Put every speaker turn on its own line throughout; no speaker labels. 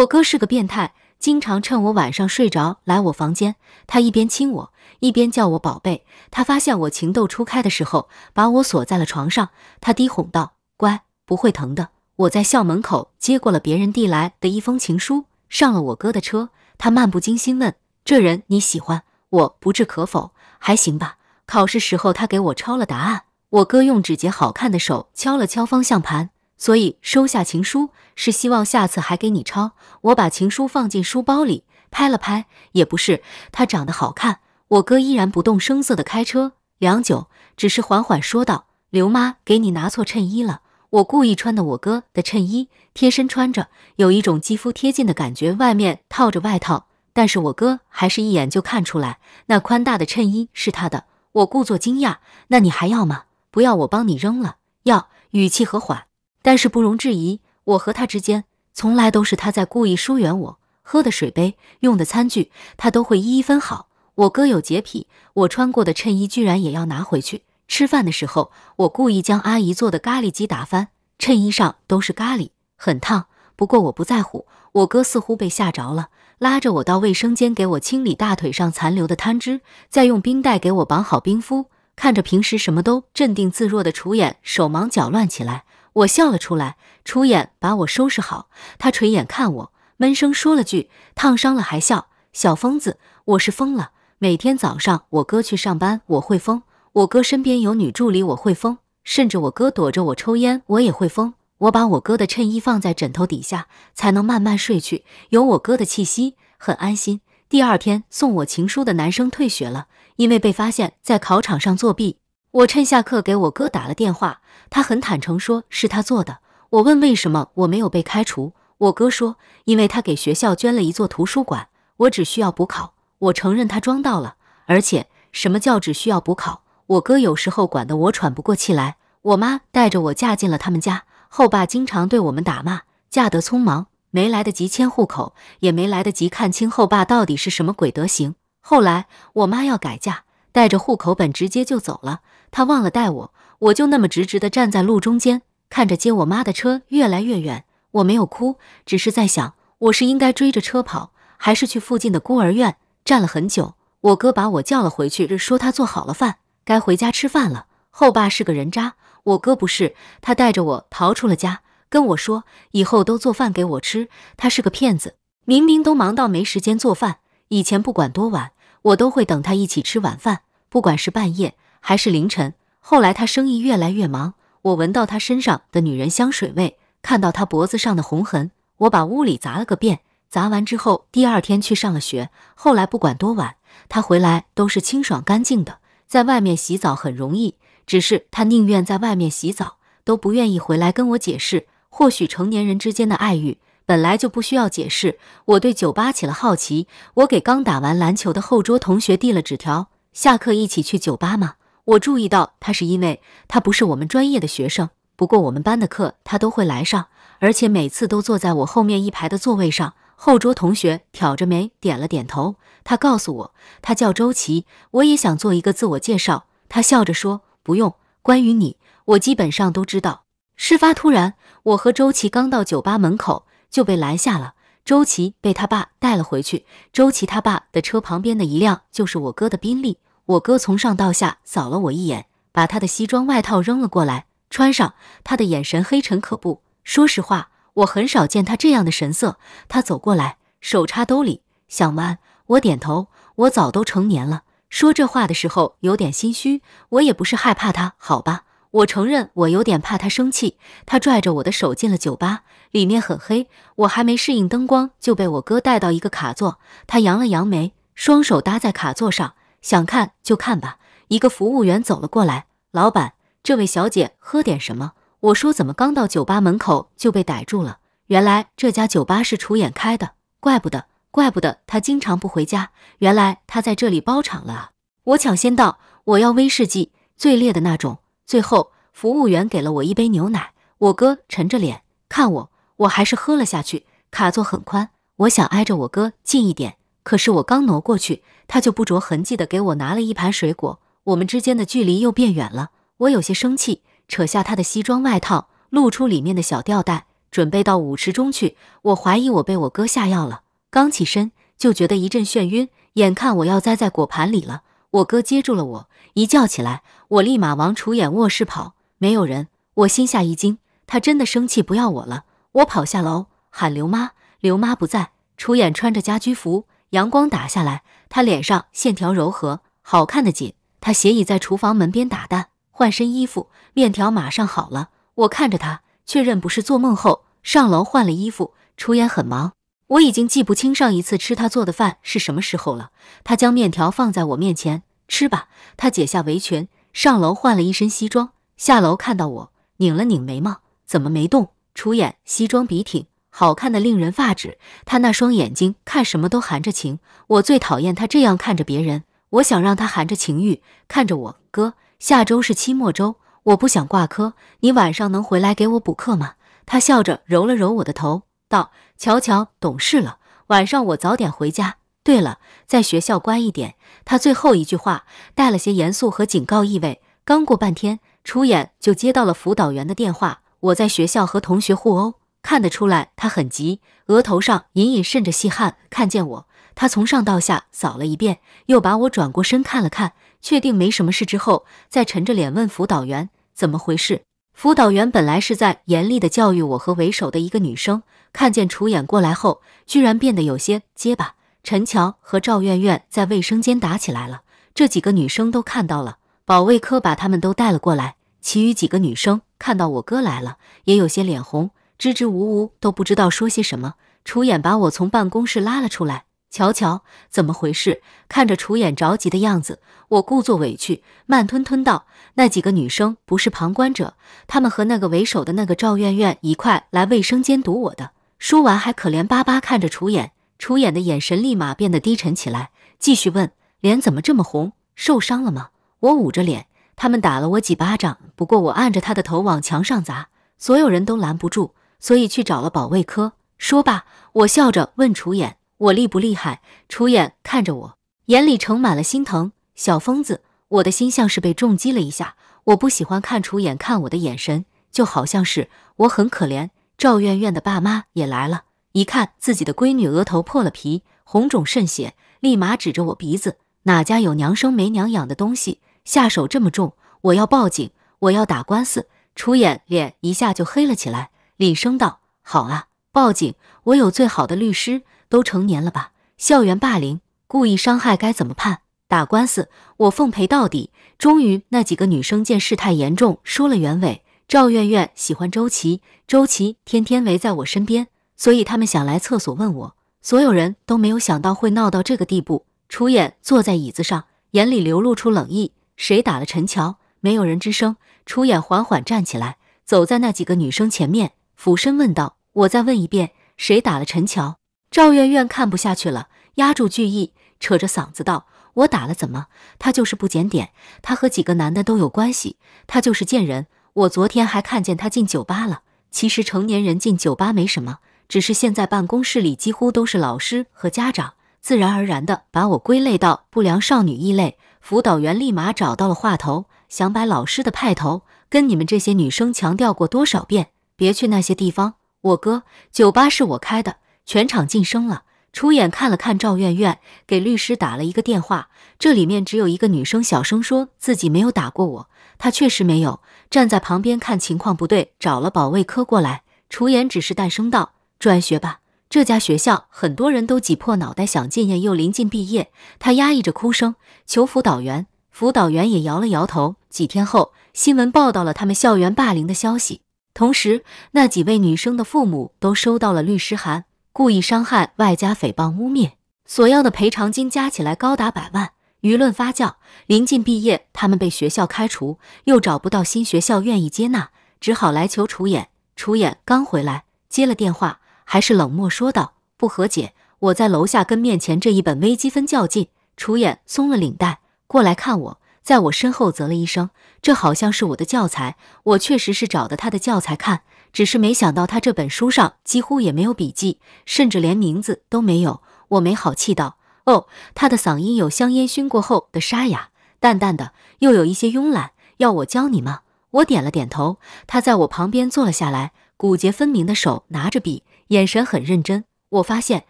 我哥是个变态，经常趁我晚上睡着来我房间。他一边亲我，一边叫我宝贝。他发现我情窦初开的时候，把我锁在了床上。他低哄道：“乖，不会疼的。”我在校门口接过了别人递来的一封情书，上了我哥的车。他漫不经心问：“这人你喜欢？”我不置可否，还行吧。考试时候他给我抄了答案。我哥用指节好看的手敲了敲方向盘。所以收下情书是希望下次还给你抄。我把情书放进书包里，拍了拍，也不是他长得好看。我哥依然不动声色地开车，良久，只是缓缓说道：“刘妈，给你拿错衬衣了。我故意穿的我哥的衬衣，贴身穿着，有一种肌肤贴近的感觉。外面套着外套，但是我哥还是一眼就看出来那宽大的衬衣是他的。我故作惊讶：那你还要吗？不要我帮你扔了。要，语气和缓。”但是不容置疑，我和他之间从来都是他在故意疏远我。喝的水杯、用的餐具，他都会一一分好。我哥有洁癖，我穿过的衬衣居然也要拿回去。吃饭的时候，我故意将阿姨做的咖喱鸡打翻，衬衣上都是咖喱，很烫。不过我不在乎。我哥似乎被吓着了，拉着我到卫生间给我清理大腿上残留的汤汁，再用冰袋给我绑好冰敷。看着平时什么都镇定自若的楚眼，手忙脚乱起来。我笑了出来，楚眼把我收拾好，他垂眼看我，闷声说了句：“烫伤了还笑，小疯子，我是疯了。每天早上我哥去上班，我会疯；我哥身边有女助理，我会疯；甚至我哥躲着我抽烟，我也会疯。我把我哥的衬衣放在枕头底下，才能慢慢睡去，有我哥的气息，很安心。第二天送我情书的男生退学了，因为被发现，在考场上作弊。我趁下课给我哥打了电话。”他很坦诚说是他做的。我问为什么我没有被开除，我哥说因为他给学校捐了一座图书馆，我只需要补考。我承认他装到了，而且什么叫只需要补考？我哥有时候管的我喘不过气来。我妈带着我嫁进了他们家，后爸经常对我们打骂。嫁得匆忙，没来得及迁户口，也没来得及看清后爸到底是什么鬼德行。后来我妈要改嫁，带着户口本直接就走了，她忘了带我。我就那么直直地站在路中间，看着接我妈的车越来越远。我没有哭，只是在想，我是应该追着车跑，还是去附近的孤儿院？站了很久，我哥把我叫了回去，说他做好了饭，该回家吃饭了。后爸是个人渣，我哥不是。他带着我逃出了家，跟我说以后都做饭给我吃。他是个骗子，明明都忙到没时间做饭。以前不管多晚，我都会等他一起吃晚饭，不管是半夜还是凌晨。后来他生意越来越忙，我闻到他身上的女人香水味，看到他脖子上的红痕，我把屋里砸了个遍。砸完之后，第二天去上了学。后来不管多晚，他回来都是清爽干净的。在外面洗澡很容易，只是他宁愿在外面洗澡，都不愿意回来跟我解释。或许成年人之间的爱欲本来就不需要解释。我对酒吧起了好奇，我给刚打完篮球的后桌同学递了纸条：“下课一起去酒吧吗？”我注意到他是因为他不是我们专业的学生，不过我们班的课他都会来上，而且每次都坐在我后面一排的座位上。后桌同学挑着眉点了点头。他告诉我，他叫周琦。我也想做一个自我介绍。他笑着说：“不用，关于你，我基本上都知道。”事发突然，我和周琦刚到酒吧门口就被拦下了。周琦被他爸带了回去。周琦他爸的车旁边的一辆就是我哥的宾利。我哥从上到下扫了我一眼，把他的西装外套扔了过来，穿上。他的眼神黑沉可怖。说实话，我很少见他这样的神色。他走过来，手插兜里，想完，我点头。我早都成年了。说这话的时候有点心虚。我也不是害怕他，好吧，我承认我有点怕他生气。他拽着我的手进了酒吧，里面很黑，我还没适应灯光就被我哥带到一个卡座。他扬了扬眉，双手搭在卡座上。想看就看吧。一个服务员走了过来，老板，这位小姐喝点什么？我说，怎么刚到酒吧门口就被逮住了？原来这家酒吧是楚衍开的，怪不得，怪不得他经常不回家，原来他在这里包场了啊！我抢先道：“我要威士忌，最烈的那种。”最后，服务员给了我一杯牛奶。我哥沉着脸看我，我还是喝了下去。卡座很宽，我想挨着我哥近一点。可是我刚挪过去，他就不着痕迹地给我拿了一盘水果，我们之间的距离又变远了。我有些生气，扯下他的西装外套，露出里面的小吊带，准备到舞池中去。我怀疑我被我哥下药了，刚起身就觉得一阵眩晕，眼看我要栽在果盘里了，我哥接住了我。一叫起来，我立马往楚衍卧室跑，没有人，我心下一惊，他真的生气不要我了。我跑下楼喊刘妈，刘妈不在，楚衍穿着家居服。阳光打下来，他脸上线条柔和，好看的紧。他斜倚在厨房门边打蛋，换身衣服，面条马上好了。我看着他，确认不是做梦后，上楼换了衣服。厨眼很忙，我已经记不清上一次吃他做的饭是什么时候了。他将面条放在我面前，吃吧。他解下围裙，上楼换了一身西装。下楼看到我，拧了拧眉毛，怎么没动？厨眼西装笔挺。好看的令人发指，他那双眼睛看什么都含着情。我最讨厌他这样看着别人，我想让他含着情欲看着我。哥，下周是期末周，我不想挂科，你晚上能回来给我补课吗？他笑着揉了揉我的头，道：“乔乔懂事了，晚上我早点回家。对了，在学校乖一点。”他最后一句话带了些严肃和警告意味。刚过半天，楚衍就接到了辅导员的电话：“我在学校和同学互殴。”看得出来，他很急，额头上隐隐渗着细汗。看见我，他从上到下扫了一遍，又把我转过身看了看，确定没什么事之后，再沉着脸问辅导员怎么回事。辅导员本来是在严厉的教育我和为首的一个女生，看见楚衍过来后，居然变得有些结巴。陈乔和赵媛媛在卫生间打起来了，这几个女生都看到了，保卫科把他们都带了过来。其余几个女生看到我哥来了，也有些脸红。支支吾吾都不知道说些什么，楚衍把我从办公室拉了出来，瞧瞧怎么回事。看着楚衍着急的样子，我故作委屈，慢吞吞道：“那几个女生不是旁观者，她们和那个为首的那个赵苑苑一块来卫生间堵我的。”说完还可怜巴巴看着楚衍。楚衍的眼神立马变得低沉起来，继续问：“脸怎么这么红？受伤了吗？”我捂着脸，他们打了我几巴掌，不过我按着他的头往墙上砸，所有人都拦不住。所以去找了保卫科。说罢，我笑着问楚衍：“我厉不厉害？”楚衍看着我，眼里盛满了心疼。小疯子，我的心像是被重击了一下。我不喜欢看楚衍看我的眼神，就好像是我很可怜。赵媛媛的爸妈也来了，一看自己的闺女额头破了皮，红肿渗血，立马指着我鼻子：“哪家有娘生没娘养的东西，下手这么重？我要报警，我要打官司。”楚衍脸一下就黑了起来。李生道：“好啊，报警！我有最好的律师。都成年了吧？校园霸凌，故意伤害，该怎么判？打官司，我奉陪到底。”终于，那几个女生见事态严重，说了原委。赵媛媛喜欢周琦，周琦天天围在我身边，所以他们想来厕所问我。所有人都没有想到会闹到这个地步。楚衍坐在椅子上，眼里流露出冷意。谁打了陈乔？没有人吱声。楚衍缓缓站起来，走在那几个女生前面。俯身问道：“我再问一遍，谁打了陈乔？”赵媛媛看不下去了，压住惧意，扯着嗓子道：“我打了，怎么？她就是不检点，她和几个男的都有关系，她就是贱人。我昨天还看见她进酒吧了。其实成年人进酒吧没什么，只是现在办公室里几乎都是老师和家长，自然而然的把我归类到不良少女异类。”辅导员立马找到了话头，想把老师的派头跟你们这些女生强调过多少遍。别去那些地方，我哥酒吧是我开的，全场晋升了。楚衍看了看赵媛媛，给律师打了一个电话。这里面只有一个女生，小声说自己没有打过我，她确实没有。站在旁边看情况不对，找了保卫科过来。楚言只是淡声道：“转学吧，这家学校很多人都挤破脑袋想进，又临近毕业，他压抑着哭声求辅导员，辅导员也摇了摇头。几天后，新闻报道了他们校园霸凌的消息。”同时，那几位女生的父母都收到了律师函，故意伤害外加诽谤污蔑，索要的赔偿金加起来高达百万。舆论发酵，临近毕业，他们被学校开除，又找不到新学校愿意接纳，只好来求楚衍。楚衍刚回来，接了电话，还是冷漠说道：“不和解。”我在楼下跟面前这一本微积分较劲。楚衍松了领带，过来看我。在我身后啧了一声，这好像是我的教材。我确实是找的他的教材看，只是没想到他这本书上几乎也没有笔记，甚至连名字都没有。我没好气道：“哦。”他的嗓音有香烟熏过后的沙哑，淡淡的，又有一些慵懒。要我教你吗？我点了点头。他在我旁边坐了下来，骨节分明的手拿着笔，眼神很认真。我发现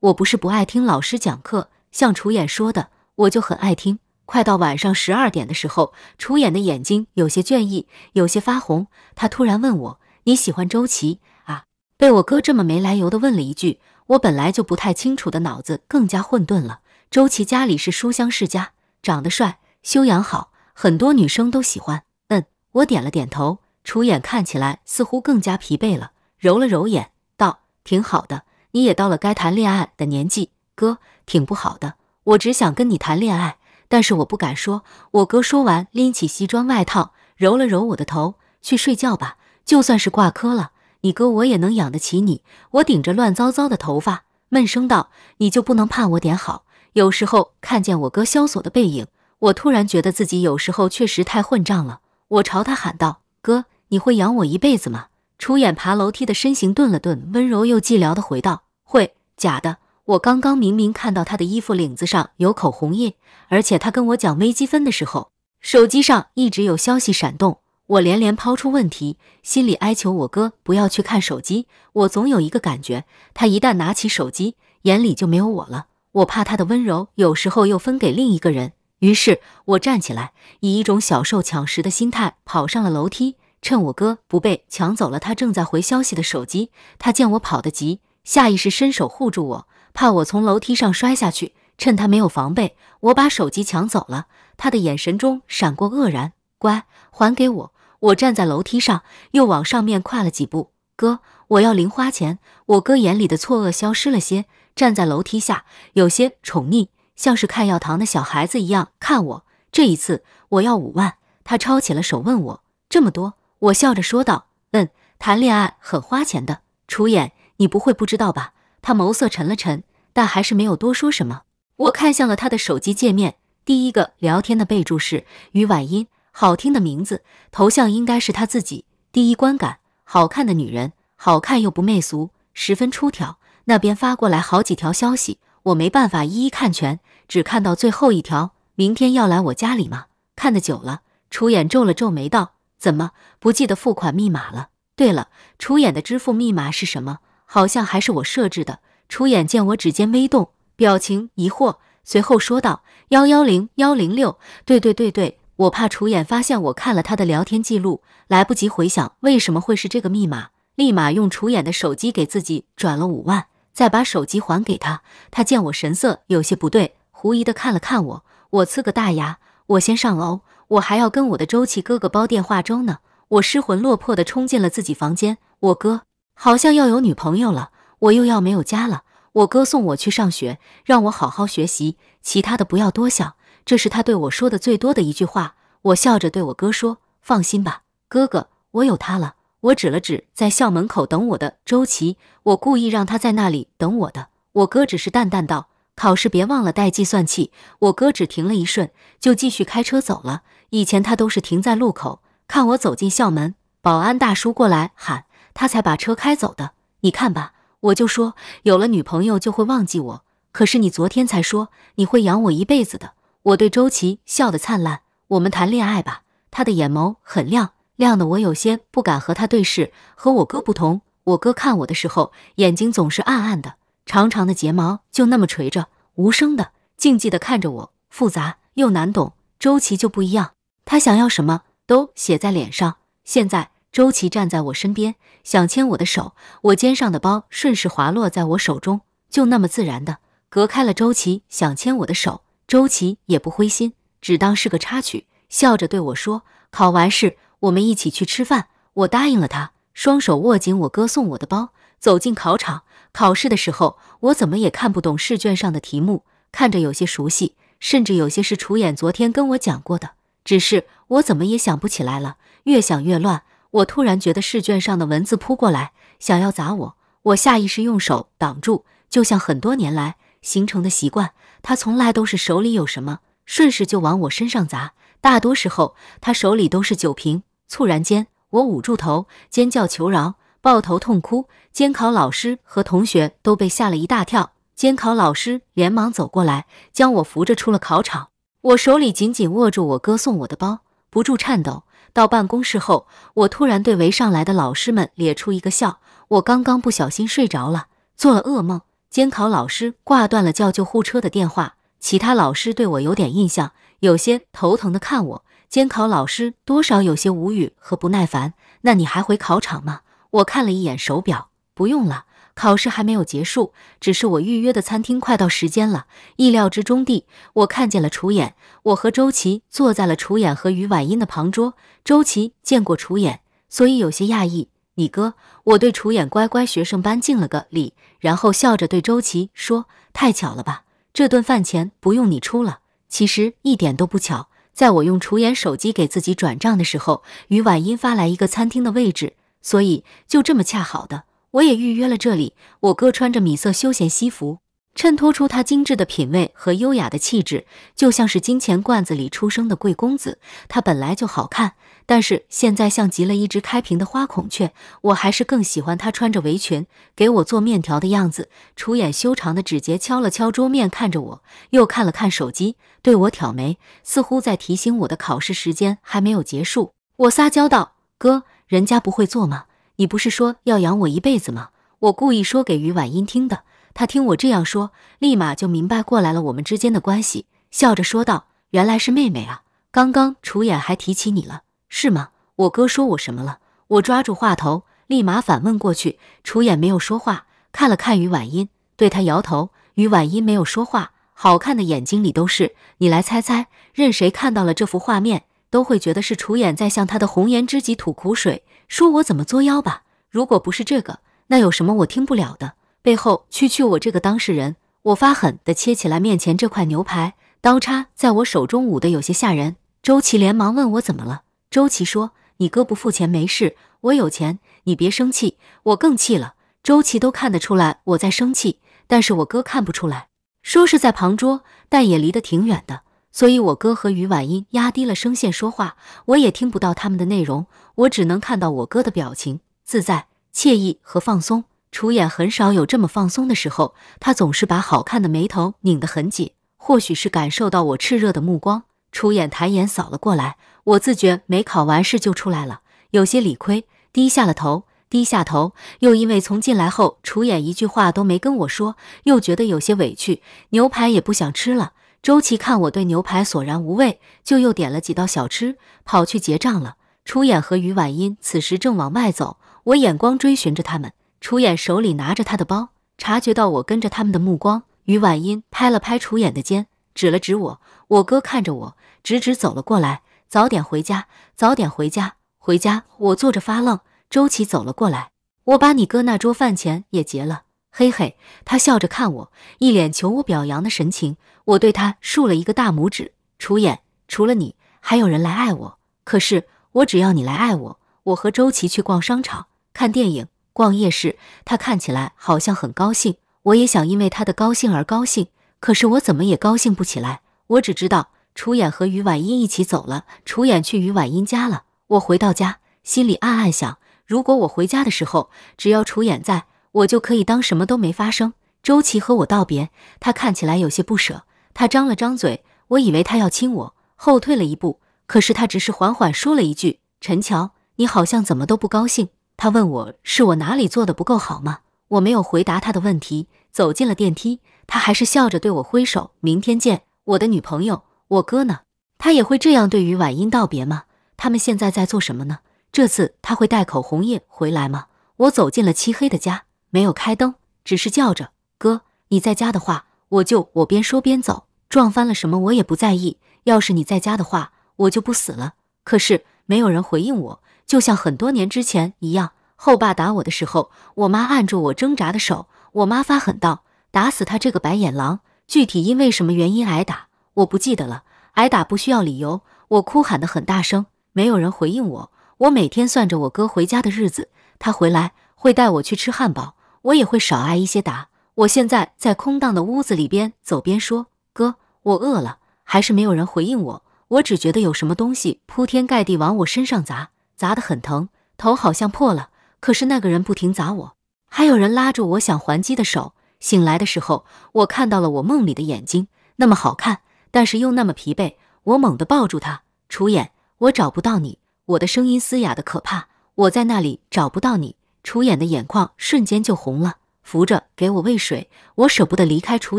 我不是不爱听老师讲课，像楚衍说的，我就很爱听。快到晚上十二点的时候，楚衍的眼睛有些倦意，有些发红。他突然问我：“你喜欢周琦啊？”被我哥这么没来由的问了一句，我本来就不太清楚的脑子更加混沌了。周琦家里是书香世家，长得帅，修养好，很多女生都喜欢。嗯，我点了点头。楚衍看起来似乎更加疲惫了，揉了揉眼，道：“挺好的，你也到了该谈恋爱的年纪，哥，挺不好的，我只想跟你谈恋爱。”但是我不敢说。我哥说完，拎起西装外套，揉了揉我的头，去睡觉吧。就算是挂科了，你哥我也能养得起你。我顶着乱糟糟的头发，闷声道：“你就不能盼我点好？”有时候看见我哥萧索的背影，我突然觉得自己有时候确实太混账了。我朝他喊道：“哥，你会养我一辈子吗？”楚衍爬楼梯的身形顿了顿，温柔又寂寥地回道：“会，假的。”我刚刚明明看到他的衣服领子上有口红印，而且他跟我讲微积分的时候，手机上一直有消息闪动。我连连抛出问题，心里哀求我哥不要去看手机。我总有一个感觉，他一旦拿起手机，眼里就没有我了。我怕他的温柔有时候又分给另一个人，于是我站起来，以一种小受抢食的心态跑上了楼梯，趁我哥不备抢走了他正在回消息的手机。他见我跑得急，下意识伸手护住我。怕我从楼梯上摔下去，趁他没有防备，我把手机抢走了。他的眼神中闪过愕然，乖，还给我。我站在楼梯上，又往上面跨了几步。哥，我要零花钱。我哥眼里的错愕消失了些，站在楼梯下，有些宠溺，像是看药堂的小孩子一样看我。这一次，我要五万。他抄起了手，问我这么多。我笑着说道：“嗯，谈恋爱很花钱的，楚衍，你不会不知道吧？”他眸色沉了沉，但还是没有多说什么。我看向了他的手机界面，第一个聊天的备注是“于婉音”，好听的名字，头像应该是他自己。第一观感，好看的女人，好看又不媚俗，十分出挑。那边发过来好几条消息，我没办法一一看全，只看到最后一条：明天要来我家里吗？看得久了，楚衍皱了皱眉道：“怎么不记得付款密码了？对了，楚衍的支付密码是什么？”好像还是我设置的。楚衍见我指尖微动，表情疑惑，随后说道：“幺幺零幺零六，对对对对，我怕楚衍发现我看了他的聊天记录，来不及回想为什么会是这个密码，立马用楚衍的手机给自己转了五万，再把手机还给他。他见我神色有些不对，狐疑的看了看我。我呲个大牙，我先上楼，我还要跟我的周琦哥哥煲电话粥呢。我失魂落魄的冲进了自己房间，我哥。”好像要有女朋友了，我又要没有家了。我哥送我去上学，让我好好学习，其他的不要多想。这是他对我说的最多的一句话。我笑着对我哥说：“放心吧，哥哥，我有他了。”我指了指在校门口等我的周琦，我故意让他在那里等我的。我哥只是淡淡道：“考试别忘了带计算器。”我哥只停了一瞬，就继续开车走了。以前他都是停在路口，看我走进校门，保安大叔过来喊。他才把车开走的，你看吧，我就说有了女朋友就会忘记我。可是你昨天才说你会养我一辈子的。我对周琦笑得灿烂，我们谈恋爱吧。他的眼眸很亮，亮的我有些不敢和他对视。和我哥不同，我哥看我的时候眼睛总是暗暗的，长长的睫毛就那么垂着，无声的、静寂的看着我，复杂又难懂。周琦就不一样，他想要什么都写在脸上。现在。周琦站在我身边，想牵我的手，我肩上的包顺势滑落在我手中，就那么自然的隔开了周琦想牵我的手。周琦也不灰心，只当是个插曲，笑着对我说：“考完试，我们一起去吃饭。”我答应了他，双手握紧我哥送我的包，走进考场。考试的时候，我怎么也看不懂试卷上的题目，看着有些熟悉，甚至有些是楚衍昨天跟我讲过的，只是我怎么也想不起来了，越想越乱。我突然觉得试卷上的文字扑过来，想要砸我。我下意识用手挡住，就像很多年来形成的习惯。他从来都是手里有什么，顺势就往我身上砸。大多时候，他手里都是酒瓶。猝然间，我捂住头，尖叫求饶，抱头痛哭。监考老师和同学都被吓了一大跳。监考老师连忙走过来，将我扶着出了考场。我手里紧紧握住我哥送我的包，不住颤抖。到办公室后，我突然对围上来的老师们咧出一个笑。我刚刚不小心睡着了，做了噩梦。监考老师挂断了叫救护车的电话，其他老师对我有点印象，有些头疼的看我。监考老师多少有些无语和不耐烦。那你还回考场吗？我看了一眼手表，不用了。考试还没有结束，只是我预约的餐厅快到时间了。意料之中地，我看见了楚衍。我和周琦坐在了楚衍和于婉音的旁桌。周琦见过楚衍，所以有些讶异。你哥，我对楚衍乖乖学生班敬了个礼，然后笑着对周琦说：“太巧了吧？这顿饭钱不用你出了。”其实一点都不巧。在我用楚衍手机给自己转账的时候，于婉音发来一个餐厅的位置，所以就这么恰好的。我也预约了这里。我哥穿着米色休闲西服，衬托出他精致的品味和优雅的气质，就像是金钱罐子里出生的贵公子。他本来就好看，但是现在像极了一只开屏的花孔雀。我还是更喜欢他穿着围裙给我做面条的样子。出眼修长的指节敲了敲桌面，看着我，又看了看手机，对我挑眉，似乎在提醒我的考试时间还没有结束。我撒娇道：“哥，人家不会做吗？”你不是说要养我一辈子吗？我故意说给于婉音听的。她听我这样说，立马就明白过来了我们之间的关系，笑着说道：“原来是妹妹啊！刚刚楚衍还提起你了，是吗？我哥说我什么了？”我抓住话头，立马反问过去。楚衍没有说话，看了看于婉音，对他摇头。于婉音没有说话，好看的眼睛里都是。你来猜猜，任谁看到了这幅画面，都会觉得是楚衍在向他的红颜知己吐苦水。说我怎么作妖吧？如果不是这个，那有什么我听不了的？背后，区区我这个当事人，我发狠的切起来面前这块牛排，刀叉在我手中舞的有些吓人。周琦连忙问我怎么了。周琦说：“你哥不付钱没事，我有钱，你别生气。”我更气了。周琦都看得出来我在生气，但是我哥看不出来，说是在旁桌，但也离得挺远的。所以我哥和于婉音压低了声线说话，我也听不到他们的内容，我只能看到我哥的表情自在、惬意和放松。楚衍很少有这么放松的时候，他总是把好看的眉头拧得很紧。或许是感受到我炽热的目光，楚衍抬眼扫了过来。我自觉没考完试就出来了，有些理亏，低下了头。低下头，又因为从进来后楚衍一句话都没跟我说，又觉得有些委屈。牛排也不想吃了。周琦看我对牛排索然无味，就又点了几道小吃，跑去结账了。楚衍和于婉音此时正往外走，我眼光追寻着他们。楚衍手里拿着他的包，察觉到我跟着他们的目光，于婉音拍了拍楚衍的肩，指了指我。我哥看着我，直直走了过来。早点回家，早点回家，回家。我坐着发愣，周琦走了过来，我把你哥那桌饭钱也结了。嘿嘿，他笑着看我，一脸求我表扬的神情。我对他竖了一个大拇指。楚衍，除了你，还有人来爱我？可是我只要你来爱我。我和周琦去逛商场、看电影、逛夜市，他看起来好像很高兴。我也想因为他的高兴而高兴，可是我怎么也高兴不起来。我只知道楚衍和于婉音一起走了，楚衍去于婉音家了。我回到家，心里暗暗想：如果我回家的时候，只要楚衍在。我就可以当什么都没发生。周琦和我道别，他看起来有些不舍。他张了张嘴，我以为他要亲我，后退了一步。可是他只是缓缓说了一句：“陈乔，你好像怎么都不高兴。”他问我是我哪里做的不够好吗？我没有回答他的问题，走进了电梯。他还是笑着对我挥手：“明天见。”我的女朋友，我哥呢？他也会这样对于婉音道别吗？他们现在在做什么呢？这次他会带口红液回来吗？我走进了漆黑的家。没有开灯，只是叫着：“哥，你在家的话，我就……我边说边走，撞翻了什么我也不在意。要是你在家的话，我就不死了。”可是没有人回应我，就像很多年之前一样。后爸打我的时候，我妈按住我挣扎的手，我妈发狠道：“打死他这个白眼狼！”具体因为什么原因挨打，我不记得了。挨打不需要理由，我哭喊的很大声，没有人回应我。我每天算着我哥回家的日子，他回来会带我去吃汉堡。我也会少挨一些打。我现在在空荡的屋子里边走边说：“哥，我饿了。”还是没有人回应我。我只觉得有什么东西铺天盖地往我身上砸，砸得很疼，头好像破了。可是那个人不停砸我，还有人拉住我想还击的手。醒来的时候，我看到了我梦里的眼睛，那么好看，但是又那么疲惫。我猛地抱住他，楚眼，我找不到你，我的声音嘶哑的可怕，我在那里找不到你。楚眼的眼眶瞬间就红了，扶着给我喂水。我舍不得离开楚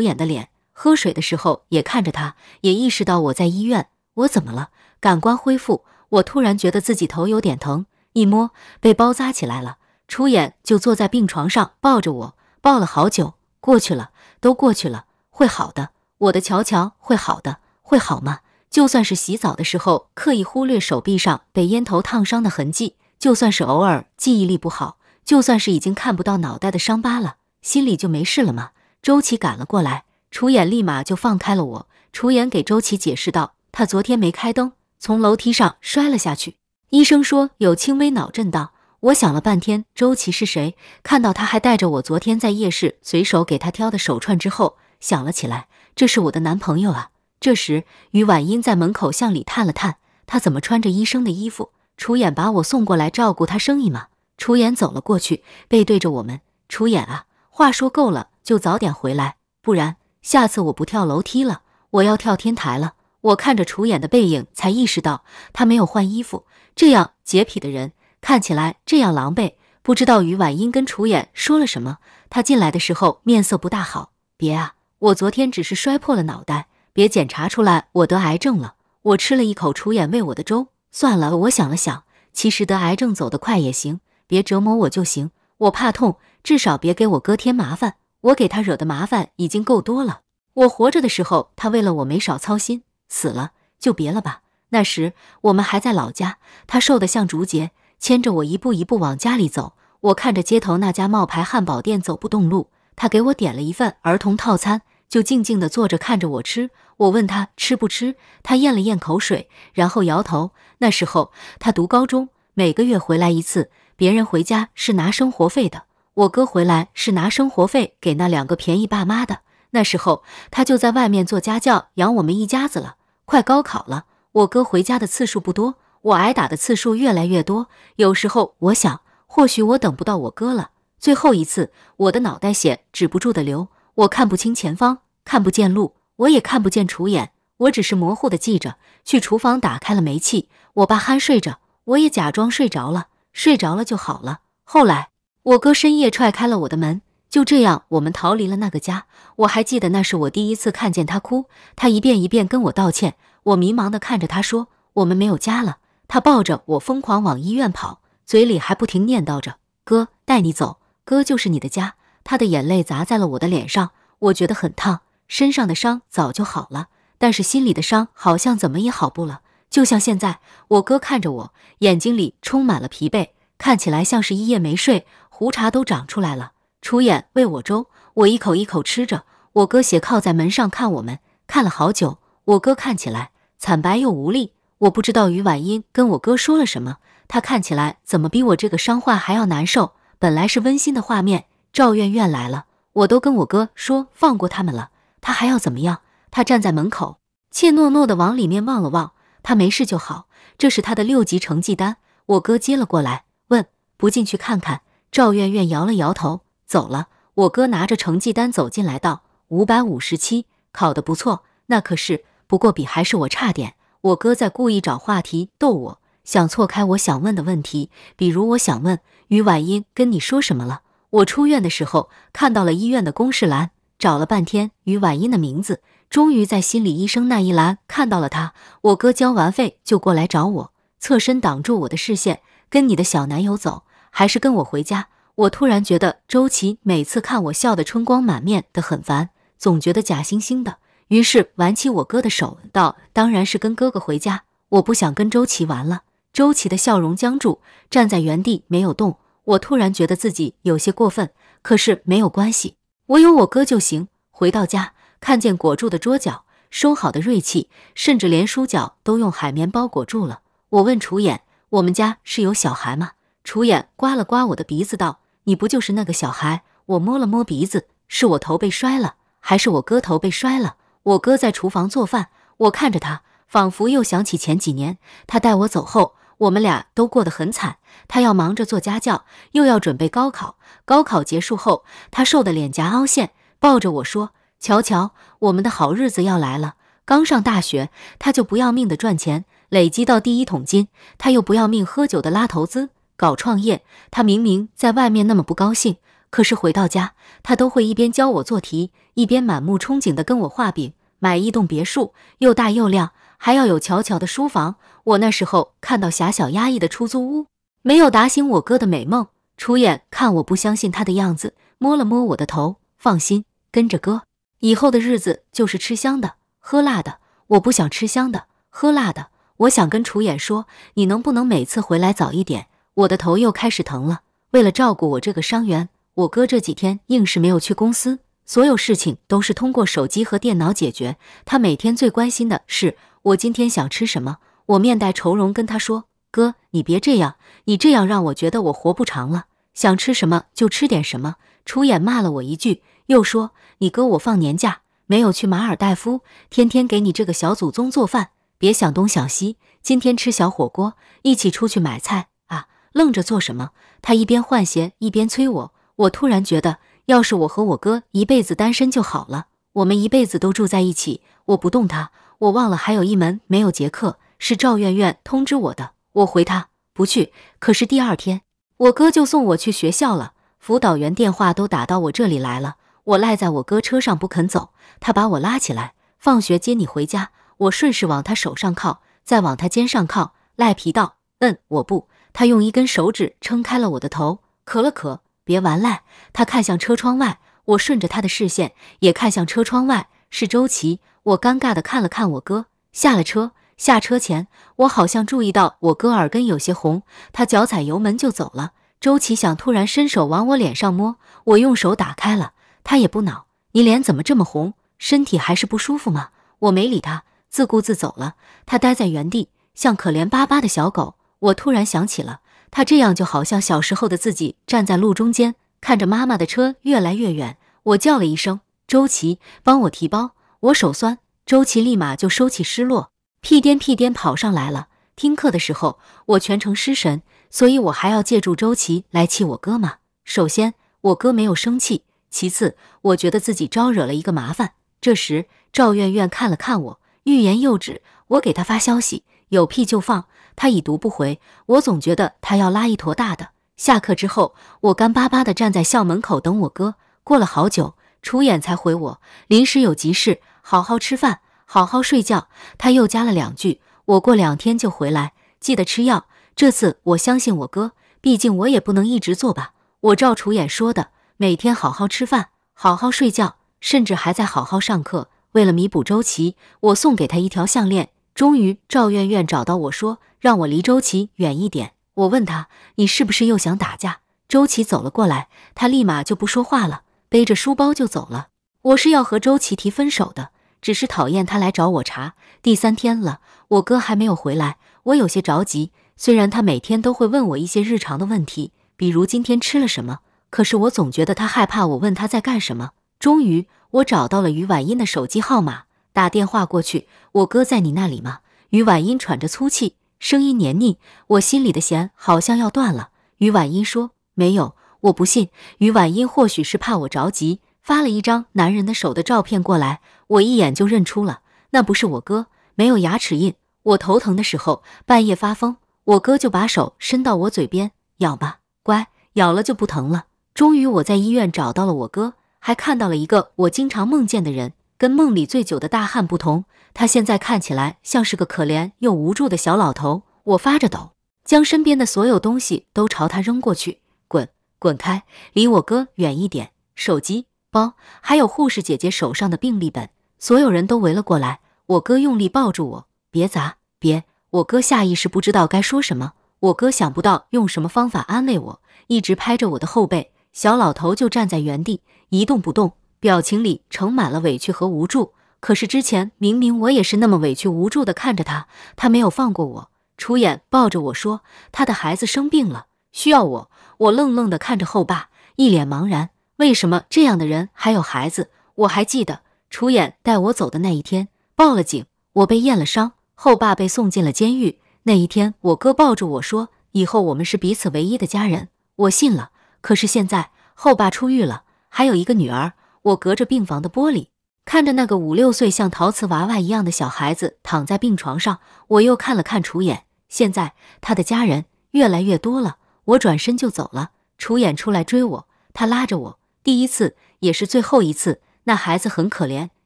眼的脸，喝水的时候也看着他，也意识到我在医院，我怎么了？感官恢复，我突然觉得自己头有点疼，一摸被包扎起来了。楚眼就坐在病床上抱着我，抱了好久。过去了，都过去了，会好的，我的乔乔会好的，会好吗？就算是洗澡的时候刻意忽略手臂上被烟头烫伤的痕迹，就算是偶尔记忆力不好。就算是已经看不到脑袋的伤疤了，心里就没事了吗？周琦赶了过来，楚眼立马就放开了我。楚眼给周琦解释道：“他昨天没开灯，从楼梯上摔了下去，医生说有轻微脑震荡。”我想了半天，周琦是谁？看到他还带着我昨天在夜市随手给他挑的手串之后，想了起来，这是我的男朋友啊。这时，于婉音在门口向里探了探，他怎么穿着医生的衣服？楚衍把我送过来照顾他生意吗？楚衍走了过去，背对着我们。楚衍啊，话说够了就早点回来，不然下次我不跳楼梯了，我要跳天台了。我看着楚衍的背影，才意识到他没有换衣服。这样洁癖的人，看起来这样狼狈。不知道余婉英跟楚衍说了什么。他进来的时候面色不大好。别啊，我昨天只是摔破了脑袋，别检查出来我得癌症了。我吃了一口楚衍喂我的粥。算了，我想了想，其实得癌症走得快也行。别折磨我就行，我怕痛，至少别给我哥添麻烦。我给他惹的麻烦已经够多了。我活着的时候，他为了我没少操心，死了就别了吧。那时我们还在老家，他瘦得像竹节，牵着我一步一步往家里走。我看着街头那家冒牌汉堡店走不动路，他给我点了一份儿童套餐，就静静地坐着看着我吃。我问他吃不吃，他咽了咽口水，然后摇头。那时候他读高中，每个月回来一次。别人回家是拿生活费的，我哥回来是拿生活费给那两个便宜爸妈的。那时候他就在外面做家教，养我们一家子了。快高考了，我哥回家的次数不多，我挨打的次数越来越多。有时候我想，或许我等不到我哥了。最后一次，我的脑袋血止不住的流，我看不清前方，看不见路，我也看不见楚眼。我只是模糊的记着，去厨房打开了煤气。我爸酣睡着，我也假装睡着了。睡着了就好了。后来我哥深夜踹开了我的门，就这样我们逃离了那个家。我还记得那是我第一次看见他哭，他一遍一遍跟我道歉。我迷茫地看着他说：“我们没有家了。”他抱着我疯狂往医院跑，嘴里还不停念叨着：“哥，带你走，哥就是你的家。”他的眼泪砸在了我的脸上，我觉得很烫。身上的伤早就好了，但是心里的伤好像怎么也好不了。就像现在，我哥看着我，眼睛里充满了疲惫，看起来像是一夜没睡，胡茬都长出来了。楚眼喂我粥，我一口一口吃着。我哥斜靠在门上看我们，看了好久。我哥看起来惨白又无力。我不知道余婉音跟我哥说了什么，他看起来怎么比我这个伤患还要难受？本来是温馨的画面，赵媛媛来了，我都跟我哥说放过他们了，他还要怎么样？他站在门口，怯懦懦的往里面望了望。他没事就好，这是他的六级成绩单。我哥接了过来，问：“不进去看看？”赵媛媛摇了摇头，走了。我哥拿着成绩单走进来，道：“五百五十七，考得不错，那可是……不过比还是我差点。”我哥在故意找话题逗我，想错开我想问的问题，比如我想问于婉音跟你说什么了。我出院的时候看到了医院的公示栏，找了半天于婉音的名字。终于在心理医生那一栏看到了他。我哥交完费就过来找我，侧身挡住我的视线，跟你的小男友走，还是跟我回家？我突然觉得周琦每次看我笑得春光满面的很烦，总觉得假惺惺的。于是挽起我哥的手，道：“当然是跟哥哥回家，我不想跟周琦玩了。”周琦的笑容僵住，站在原地没有动。我突然觉得自己有些过分，可是没有关系，我有我哥就行。回到家。看见裹住的桌角、收好的锐器，甚至连书角都用海绵包裹住了。我问楚眼：“我们家是有小孩吗？”楚眼刮了刮我的鼻子，道：“你不就是那个小孩？”我摸了摸鼻子，是我头被摔了，还是我哥头被摔了？我哥在厨房做饭，我看着他，仿佛又想起前几年他带我走后，我们俩都过得很惨。他要忙着做家教，又要准备高考。高考结束后，他瘦的脸颊凹陷，抱着我说。乔乔，我们的好日子要来了。刚上大学，他就不要命的赚钱，累积到第一桶金。他又不要命喝酒的拉投资，搞创业。他明明在外面那么不高兴，可是回到家，他都会一边教我做题，一边满目憧憬的跟我画饼，买一栋别墅，又大又亮，还要有乔乔的书房。我那时候看到狭小压抑的出租屋，没有打醒我哥的美梦。初眼看我不相信他的样子，摸了摸我的头，放心，跟着哥。以后的日子就是吃香的喝辣的，我不想吃香的喝辣的，我想跟楚衍说，你能不能每次回来早一点？我的头又开始疼了。为了照顾我这个伤员，我哥这几天硬是没有去公司，所有事情都是通过手机和电脑解决。他每天最关心的是我今天想吃什么。我面带愁容跟他说：“哥，你别这样，你这样让我觉得我活不长了。想吃什么就吃点什么。”楚衍骂了我一句。又说：“你哥我放年假，没有去马尔代夫，天天给你这个小祖宗做饭，别想东想西。今天吃小火锅，一起出去买菜啊！愣着做什么？”他一边换鞋一边催我。我突然觉得，要是我和我哥一辈子单身就好了，我们一辈子都住在一起，我不动他。我忘了还有一门没有结课，是赵媛媛通知我的。我回他不去。可是第二天，我哥就送我去学校了，辅导员电话都打到我这里来了。我赖在我哥车上不肯走，他把我拉起来，放学接你回家。我顺势往他手上靠，再往他肩上靠。赖皮道：“嗯，我不。”他用一根手指撑开了我的头，咳了咳，别玩赖。他看向车窗外，我顺着他的视线也看向车窗外，是周琦。我尴尬地看了看我哥，下了车。下车前，我好像注意到我哥耳根有些红。他脚踩油门就走了。周琦想突然伸手往我脸上摸，我用手打开了。他也不恼，你脸怎么这么红？身体还是不舒服吗？我没理他，自顾自走了。他呆在原地，像可怜巴巴的小狗。我突然想起了，他这样就好像小时候的自己站在路中间，看着妈妈的车越来越远。我叫了一声：“周琦，帮我提包，我手酸。”周琦立马就收起失落，屁颠屁颠跑上来了。听课的时候，我全程失神，所以我还要借助周琦来气我哥嘛。首先，我哥没有生气。其次，我觉得自己招惹了一个麻烦。这时，赵媛媛看了看我，欲言又止。我给她发消息：“有屁就放。”她已读不回。我总觉得她要拉一坨大的。下课之后，我干巴巴的站在校门口等我哥。过了好久，楚衍才回我：“临时有急事，好好吃饭，好好睡觉。”他又加了两句：“我过两天就回来，记得吃药。”这次我相信我哥，毕竟我也不能一直做吧。我照楚衍说的。每天好好吃饭，好好睡觉，甚至还在好好上课。为了弥补周琦，我送给他一条项链。终于，赵媛媛找到我说：“让我离周琦远一点。”我问他：“你是不是又想打架？”周琦走了过来，他立马就不说话了，背着书包就走了。我是要和周琦提分手的，只是讨厌他来找我茬。第三天了，我哥还没有回来，我有些着急。虽然他每天都会问我一些日常的问题，比如今天吃了什么。可是我总觉得他害怕我问他在干什么。终于，我找到了余婉音的手机号码，打电话过去。我哥在你那里吗？余婉音喘着粗气，声音黏腻。我心里的弦好像要断了。余婉音说：“没有，我不信。”余婉音或许是怕我着急，发了一张男人的手的照片过来。我一眼就认出了，那不是我哥，没有牙齿印。我头疼的时候，半夜发疯，我哥就把手伸到我嘴边，咬吧，乖，咬了就不疼了。终于，我在医院找到了我哥，还看到了一个我经常梦见的人。跟梦里醉酒的大汉不同，他现在看起来像是个可怜又无助的小老头。我发着抖，将身边的所有东西都朝他扔过去：“滚滚开，离我哥远一点！”手机、包，还有护士姐姐手上的病历本。所有人都围了过来。我哥用力抱住我：“别砸，别！”我哥下意识不知道该说什么。我哥想不到用什么方法安慰我，一直拍着我的后背。小老头就站在原地一动不动，表情里盛满了委屈和无助。可是之前明明我也是那么委屈无助的看着他，他没有放过我。楚衍抱着我说：“他的孩子生病了，需要我。”我愣愣的看着后爸，一脸茫然。为什么这样的人还有孩子？我还记得楚衍带我走的那一天，报了警，我被验了伤，后爸被送进了监狱。那一天，我哥抱着我说：“以后我们是彼此唯一的家人。”我信了。可是现在，后爸出狱了，还有一个女儿。我隔着病房的玻璃，看着那个五六岁像陶瓷娃娃一样的小孩子躺在病床上。我又看了看楚衍，现在他的家人越来越多了。我转身就走了。楚衍出来追我，他拉着我。第一次也是最后一次。那孩子很可怜，